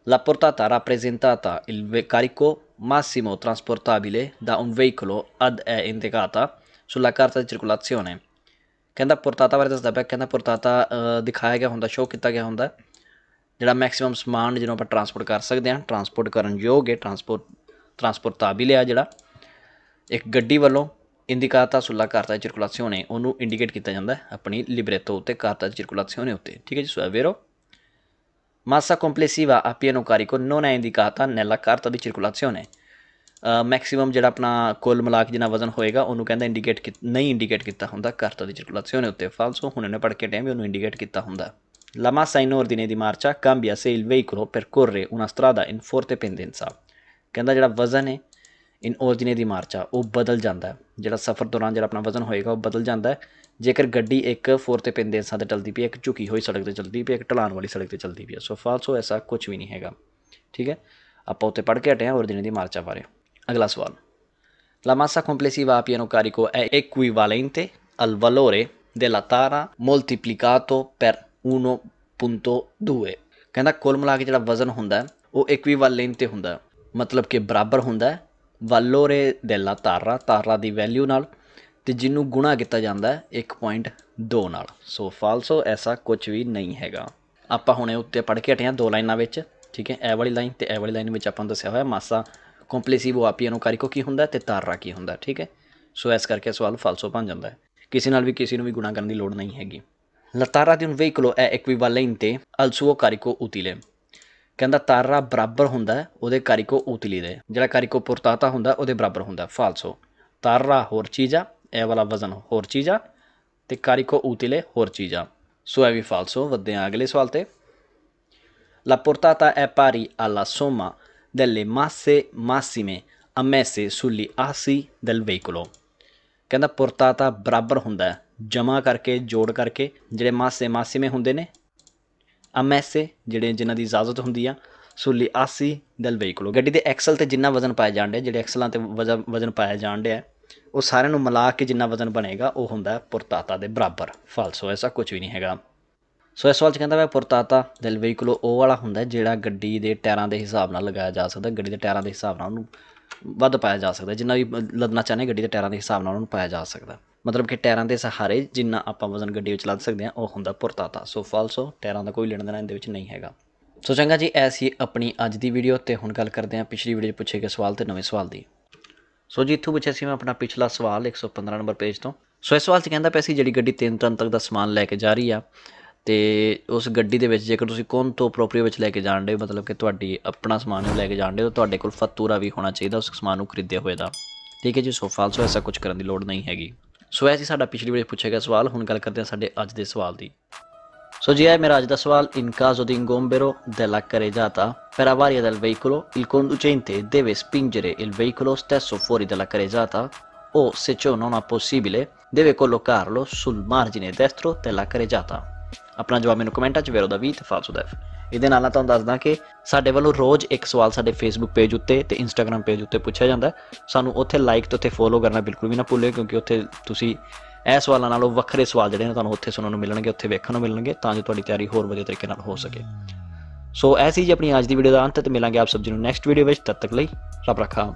ਲਾ La portata rappresentata il carico massimo trasportabile da un veicolo ad è indicata sulla carta di circolazione ਕਹਿੰਦਾ ਪੁਰਤਾਤਾ ਬਾਰੇ ਦੱਸਦਾ ਪਿਆ ਕਹਿੰਦਾ ਪੁਰਤਾਤਾ ਦਿਖਾਇਆ ਗਿਆ ਹੁੰਦਾ ਸ਼ੋਅ ਕੀਤਾ ਗਿਆ ਹੁੰਦਾ ਜਿਹੜਾ ਮੈਕਸਿਮਮ ਸਮਾਨ ਜਿਹਨੂੰ ਆਪਾਂ ਟਰਾਂਸਪੋਰਟ ਕਰ ਸਕਦੇ ਹਾਂ ਟਰਾਂਸਪੋਰਟ ਕਰਨ ਯੋਗ ਹੈ ਟਰਾਂਸਪੋਰਟ ਵੀ ਲਿਆ ਜਿਹੜਾ ਇੱਕ ਗੱਡੀ ਵੱਲੋਂ ਇੰਡੀਕਾਤਾ ਸੁਲਾ ਕਰਤਾ ਨੇ ਉਹਨੂੰ ਇੰਡੀਕੇਟ ਕੀਤਾ ਜਾਂਦਾ ਹੈ ਆਪਣੀ ਲਿਬਰੇਟੋ ਉੱਤੇ ਕਰਤਾ ਨੇ ਉੱਤੇ ਠੀਕ ਹੈ ਜੀ ਸੋ ਮਾਸਾ ਕੰਪਲੇਸੀਵਾ ਆ ਕਾਰਿਕੋ ਨੋਨਾ ਇੰਡੀਕਾਤਾ ਨੈਲਾ ਕਰਤਾ ਦੀ ਨੇ ਮੈਕਸਿਮਮ ਜਿਹੜਾ ਆਪਣਾ ਕੁੱਲ ਮਿਲਾ ਕੇ ਜਿੰਨਾ ਵਜ਼ਨ ਹੋਏਗਾ ਉਹਨੂੰ ਕਹਿੰਦਾ ਇੰਡੀਕੇਟ ਨਹੀਂ ਇੰਡੀਕੇਟ ਕੀਤਾ ਹੁੰਦਾ ਕਰਤਾ ਦੀ ਸਰਕੂਲੇਸ਼ਨ ਉੱਤੇ ਫਾਲਸੋ ਹੁਣ ਇਹਨੇ ਪੜ ਕੇ ਟਾਈਮ ਉਹਨੂੰ ਇੰਡੀਕੇਟ ਕੀਤਾ ਹੁੰਦਾ Lamma massa in the ਮਾਰਚਾ ਕੰਬਿਆ say ill il veicolo percorre una strada in forte ਕਹਿੰਦਾ ਜਿਹੜਾ ਵਜ਼ਨ ਹੈ ਇਨ ordine ਦੀ ਮਾਰਚਾ ਉਹ ਬਦਲ ਜਾਂਦਾ ਜਿਹੜਾ ਸਫ਼ਰ ਦੌਰਾਨ ਜਿਹੜਾ ਆਪਣਾ ਵਜ਼ਨ ਹੋਏਗਾ ਉਹ ਬਦਲ ਜਾਂਦਾ ਜੇਕਰ ਗੱਡੀ ਇੱਕ ਫੋਰਤੇ pendenza ਤੇ ਚਲਦੀ ਪਈ ਇੱਕ ਝੁਕੀ ਹੋਈ ਸੜਕ ਤੇ ਚਲਦੀ ਪਈ ਇੱਕ ਢਲਾਨ ਵਾਲੀ ਸੜਕ ਤੇ ਚਲਦੀ ਪਈ ਸੋ ਫਾਲਸੋ ਐਸਾ ਕੁਝ ਵੀ ਨਹੀਂ ਹੈਗਾ ਠੀਕ ਹੈ ਆਪਾਂ ਉੱਤੇ ਪੜ ਕੇ ਹਟੇ ਹਾਂ ordine ਦੀ ਮਾਰਚਾ ਬਾਰੇ ਅਗਲਾ ਸਵਾਲ ਲਾ ਮਾਸਾ massa ਆ a ਕਾਰਿਕੋ ਐ è ਅਲ al ਦੇ ਲਾ ਤਾਰਾ moltiplicato ਪਰ 1.2 ਕਹਿੰਦਾ ਕੁੱਲ ਮਿਲਾ ਕੇ ਜਿਹੜਾ ਵਜ਼ਨ ਹੁੰਦਾ ਉਹ ਇਕੁਇਵਲੈਂਟ ਹੁੰਦਾ ਮਤਲਬ ਕਿ ਬਰਾਬਰ ਹੁੰਦਾ ਵਾਲੋਰੇ ਲਾ ਤਾਰਾ ਤਾਰਾ ਦੀ ਵੈਲਿਊ ਨਾਲ ਤੇ ਜਿਹਨੂੰ ਗੁਣਾ ਕੀਤਾ ਜਾਂਦਾ 1.2 ਨਾਲ ਸੋ ਫਾਲਸੋ ਐਸਾ ਕੁਝ ਵੀ ਨਹੀਂ ਹੈਗਾ ਆਪਾਂ ਹੁਣੇ ਉੱਤੇ ਪੜ ਕੇ ਹਟਿਆ ਦੋ ਲਾਈਨਾਂ ਵਿੱਚ ਠੀਕ ਹੈ ਇਹ ਵਾਲੀ ਲਾਈਨ ਤੇ ਇਹ ਵਾਲੀ ਲਾਈਨ ਵਿੱਚ ਆਪਾਂ ਦੱਸਿਆ ਹੋਇਆ ਮਾਸਾ ਕੰਪਲੇਸੀਬੋ ਆਪੀਆ ਨੂੰ ਕਾਰਿਕੋ ਕੀ ਹੁੰਦਾ ਤੇ ਤਾਰਾ ਕੀ ਹੁੰਦਾ ਠੀਕ ਹੈ ਸੋ ਇਸ ਕਰਕੇ ਸਵਾਲ ਫਾਲਸੋ ਬਣ ਜਾਂਦਾ ਹੈ ਕਿਸੇ ਨਾਲ ਵੀ ਕਿਸੇ ਨੂੰ ਵੀ ਗੁਣਾ ਕਰਨ ਦੀ ਲੋੜ ਨਹੀਂ ਹੈਗੀ ਲਤਾਰਾ ਦੀ ਵੇਕਲੋ ਐ ਇਕਵੀਵਲੈਂਟੇ ਅਲਸੂਓ ਕਾਰਿਕੋ ਉਤਿਲੇ ਕਹਿੰਦਾ ਤਾਰਾ ਬਰਾਬਰ ਹੁੰਦਾ ਉਹਦੇ ਕਾਰਿਕੋ ਉਤਿਲੇ ਦੇ ਜਿਹੜਾ ਕਾਰਿਕੋ ਪੁਰਤਾਤਾ ਹੁੰਦਾ ਉਹਦੇ ਬਰਾਬਰ ਹੁੰਦਾ ਫਾਲਸੋ ਤਾਰਾ ਹੋਰ ਚੀਜ਼ ਆ ਇਹ ਵਾਲਾ ਵਜ਼ਨ ਹੋਰ ਚੀਜ਼ ਆ ਤੇ ਕਾਰਿਕੋ ਉਤਿਲੇ ਹੋਰ ਚੀਜ਼ ਆ ਸੋ ਇਹ ਵੀ ਫਾਲਸੋ ਵੱਧਿਆ ਆ ਅਗਲੇ ਸਵਾਲ ਤੇ La portata è pari alla somma delle masse massime ammesse sugli assi del veicolo ਕਹਿੰਦਾ ਪੁਰਤਾਤਾ ਬਰਾਬਰ ਹੁੰਦਾ ਜਮਾ ਕਰਕੇ ਜੋੜ ਕਰਕੇ ਜਿਹੜੇ ਮਾਸੇ ਮਾਸੇ ਮੇ ਹੁੰਦੇ ਨੇ ਅਮੈਸੇ ਜਿਹੜੇ ਜਿਨ੍ਹਾਂ ਦੀ ਇਜਾਜ਼ਤ ਹੁੰਦੀ ਆ ਸੁੱਲੀ ਆਸੀ ਦਲ ਵਹੀਕਲ ਗੱਡੀ ਦੇ ਐਕਸਲ ਤੇ ਜਿੰਨਾ ਵਜ਼ਨ ਪਾਇਆ ਜਾਂਦੇ ਜਿਹੜੇ ਐਕਸਲਾਂ ਤੇ ਵਜ਼ਨ ਪਾਇਆ ਜਾਂਦੇ ਆ ਉਹ ਸਾਰਿਆਂ ਨੂੰ ਮਿਲਾ ਕੇ ਜਿੰਨਾ ਵਜ਼ਨ ਬਣੇਗਾ ਉਹ ਹੁੰਦਾ ਪੁਰਤਾਤਾ ਦੇ ਬਰਾਬਰ ਫਾਲਸੋ ਐਸਾ ਕੁਝ ਵੀ ਨਹੀਂ ਹੈਗਾ ਸੋ ਇਸ ਸਵਾਲ 'ਚ ਕਹਿੰਦਾ ਮੈਂ ਪੁਰਤਾਤਾ ਦਿਲ ਵਹੀਕਲ ਉਹ ਵਾਲਾ ਹੁੰਦਾ ਜਿਹੜਾ ਗੱਡੀ ਦੇ ਟਾਇਰਾਂ ਦੇ ਹਿਸਾਬ ਨਾਲ ਲਗਾਇਆ ਜਾ ਸਕਦਾ ਗੱਡੀ ਦੇ ਟਾਇਰਾਂ ਦੇ ਹਿਸਾਬ ਨਾਲ ਉਹਨੂੰ ਵੱਧ ਪਾਇਆ ਜਾ ਸਕਦਾ ਜਿੰਨਾ ਵੀ ਲੱਦਣਾ ਚਾਹੇ ਗੱਡੀ ਦੇ ਟਾਇਰਾਂ ਦੇ ਹਿਸਾਬ ਨਾਲ ਉਹਨੂੰ ਪਾਇਆ ਜਾ ਸਕਦਾ ਮਤਲਬ ਕਿ ਟਾਇਰਾਂ ਦੇ ਸਹਾਰੇ ਜਿੰਨਾ ਆਪਾਂ ਵਜ਼ਨ ਗੱਡੀ ਵਿੱਚ ਲੱਦ ਸਕਦੇ ਹਾਂ ਉਹ ਹੁੰਦਾ ਪੁਰਤਾਤਾ ਸੋ ਫਾਲਸੋ ਟਾਇਰਾਂ ਦਾ ਕੋਈ ਲੈਣ ਦੇਣਾ ਇਹਦੇ ਵਿੱਚ ਨਹੀਂ ਹੈਗਾ ਸੋ ਚੰਗਾ ਜੀ ਐਸੀ ਆਪਣੀ ਅੱਜ ਦੀ ਵੀਡੀਓ ਤੇ ਹੁਣ ਗੱਲ ਕਰਦੇ ਹਾਂ ਪਿਛਲੀ ਵੀਡੀਓ 'ਚ ਪੁੱਛੇ ਗਏ ਸਵਾਲ ਤੇ ਨਵੇਂ ਸਵਾਲ ਦੀ ਸੋ ਜੀ ਇੱਥੋਂ ਪੁੱਛਿਆ ਸੀ ਮੈਂ ਆਪਣਾ ਪਿਛਲਾ ਸਵਾਲ 115 ਨੰਬਰ ਪੇਜ ਤੋਂ ਸੋ ਇਸ ਸਵਾਲ 'ਚ ਕਹਿੰਦਾ ਪਿਆ ਸੀ ਜਿਹੜੀ ਗੱਡੀ 3 ਟਨ ਤੱਕ ਦਾ ਸਮਾਨ ਲੈ ਕੇ ਜਾ ਰਹੀ ਆ ਤੇ ਉਸ ਗੱਡੀ ਦੇ ਵਿੱਚ ਜੇਕਰ ਤੁਸੀਂ ਕੋਨ ਤੋਂ ਪ੍ਰੋਪਰੀ ਵਿੱਚ ਲੈ ਕੇ ਜਾਣਦੇ ਹੋ ਮਤਲਬ ਕਿ ਤੁਹਾਡੀ ਆਪਣਾ ਸਮਾਨ ਵੀ ਲੈ ਕੇ ਜਾਣਦੇ ਹੋ ਤੁਹਾਡੇ ਕੋਲ ਫਤੂਰਾ ਵੀ ਹੋਣਾ ਚਾਹੀਦਾ ਉਸ ਸਮਾਨ ਨੂੰ ਖਰੀਦਿਆ ਹੋਏ ਦਾ ਠੀਕ ਹੈ ਜੀ ਸੋ ਫਾਲਸੋ ਐਸਾ ਕੁਝ ਕਰਨ ਦੀ ਲੋੜ ਨਹੀਂ ਹੈਗੀ ਸੋ ਐਸੀ ਸਾਡਾ ਪਿਛਲੀ ਵਾਰੇ ਪੁੱਛਿਆ ਗਿਆ ਸਵਾਲ ਹੁਣ ਗੱਲ ਕਰਦੇ ਹਾਂ ਸਾਡੇ ਅੱਜ ਦੇ ਸਵਾਲ ਦੀ ਸੋ ਜੀ ਇਹ ਹੈ ਮੇਰਾ ਅੱਜ ਦਾ ਸਵਾਲ ਇਨਕਾਜ਼ੋ ਦੀ ਗੋਮਬੇਰੋ ਦੇਲਾ ਕਰੇ ਜਾਤਾ ਪੈਰਾਵਾਰੀਆ ਦਲ ਵਹੀਕਲੋ ਇਲ ਕੰਡੂਚੇਂਟੇ ਦੇਵੇ ਸਪਿੰਜਰੇ ਇਲ ਵਹੀਕਲੋ ਸਟੈਸੋ ਫੋਰੀ ਦੇਲਾ ਕਰੇ ਜਾਤਾ ਓ ਸੇਚੋ ਨੋਨਾ ਪੋਸੀਬਿਲੇ ਦੇਵੇ ਕੋਲੋਕਾਰਲੋ ਸੁਲ ਮਾਰਜਿਨੇ ਦੇਸਟਰੋ ਦੇਲਾ ਕਰੇ ਜਾਤਾ ਆਪਣਾ ਜਵਾਬ ਮੈਨੂੰ ਕਮੈਂਟਾਂ 'ਚ ਵੇਰੋ ਦਾ ਵੀ ਤੇ ਫਾਲਸੋ ਦਾ ਇਹਦੇ ਨਾਲ ਨਾਲ ਤੁਹਾਨੂੰ ਦੱਸਦਾ ਕਿ ਸਾਡੇ ਵੱਲੋਂ ਰੋਜ਼ ਇੱਕ ਸਵਾਲ ਸਾਡੇ ਫੇਸਬੁੱਕ ਪੇਜ ਉੱਤੇ ਤੇ ਇੰਸਟਾਗ੍ਰam ਪੇਜ ਉੱਤੇ ਪੁੱਛਿਆ ਜਾਂਦਾ ਸਾਨੂੰ ਉੱਥੇ ਲਾਈਕ ਤੇ ਉੱਥੇ ਫੋਲੋ ਕਰਨਾ ਬਿਲਕੁਲ ਵੀ ਨਾ ਭੁੱਲੇ ਕਿਉਂਕਿ ਉੱਥੇ ਤੁਸੀਂ ਇਹ ਸਵਾਲਾਂ ਨਾਲੋਂ ਵੱਖਰੇ ਸਵਾਲ ਜਿਹੜੇ ਨੇ ਤੁਹਾਨੂੰ ਉੱਥੇ ਸੁਣਨ ਨੂੰ ਮਿਲਣਗੇ ਉੱਥੇ ਵੇਖਣ ਨੂੰ ਮਿਲਣਗੇ ਤਾਂ ਜੋ ਤੁਹਾਡੀ ਤਿਆਰੀ ਹੋਰ ਵਧੀਆ ਤਰੀਕੇ ਨਾਲ ਹੋ ਸਕੇ ਸੋ ਐਸੀ ਜੀ ਆਪਣੀ ਅੱਜ ਦੀ ਵੀਡੀਓ ਦਾ ਅੰਤ ਤੇ ਮਿਲਾਂਗੇ ਆਪ ਸਭ ਜੀ ਨੂੰ ਨੈਕਸਟ ਵੀਡੀਓ ਵਿੱਚ ਤਦ ਤੱਕ ਲਈ ਰੱਬ ਰੱਖਾ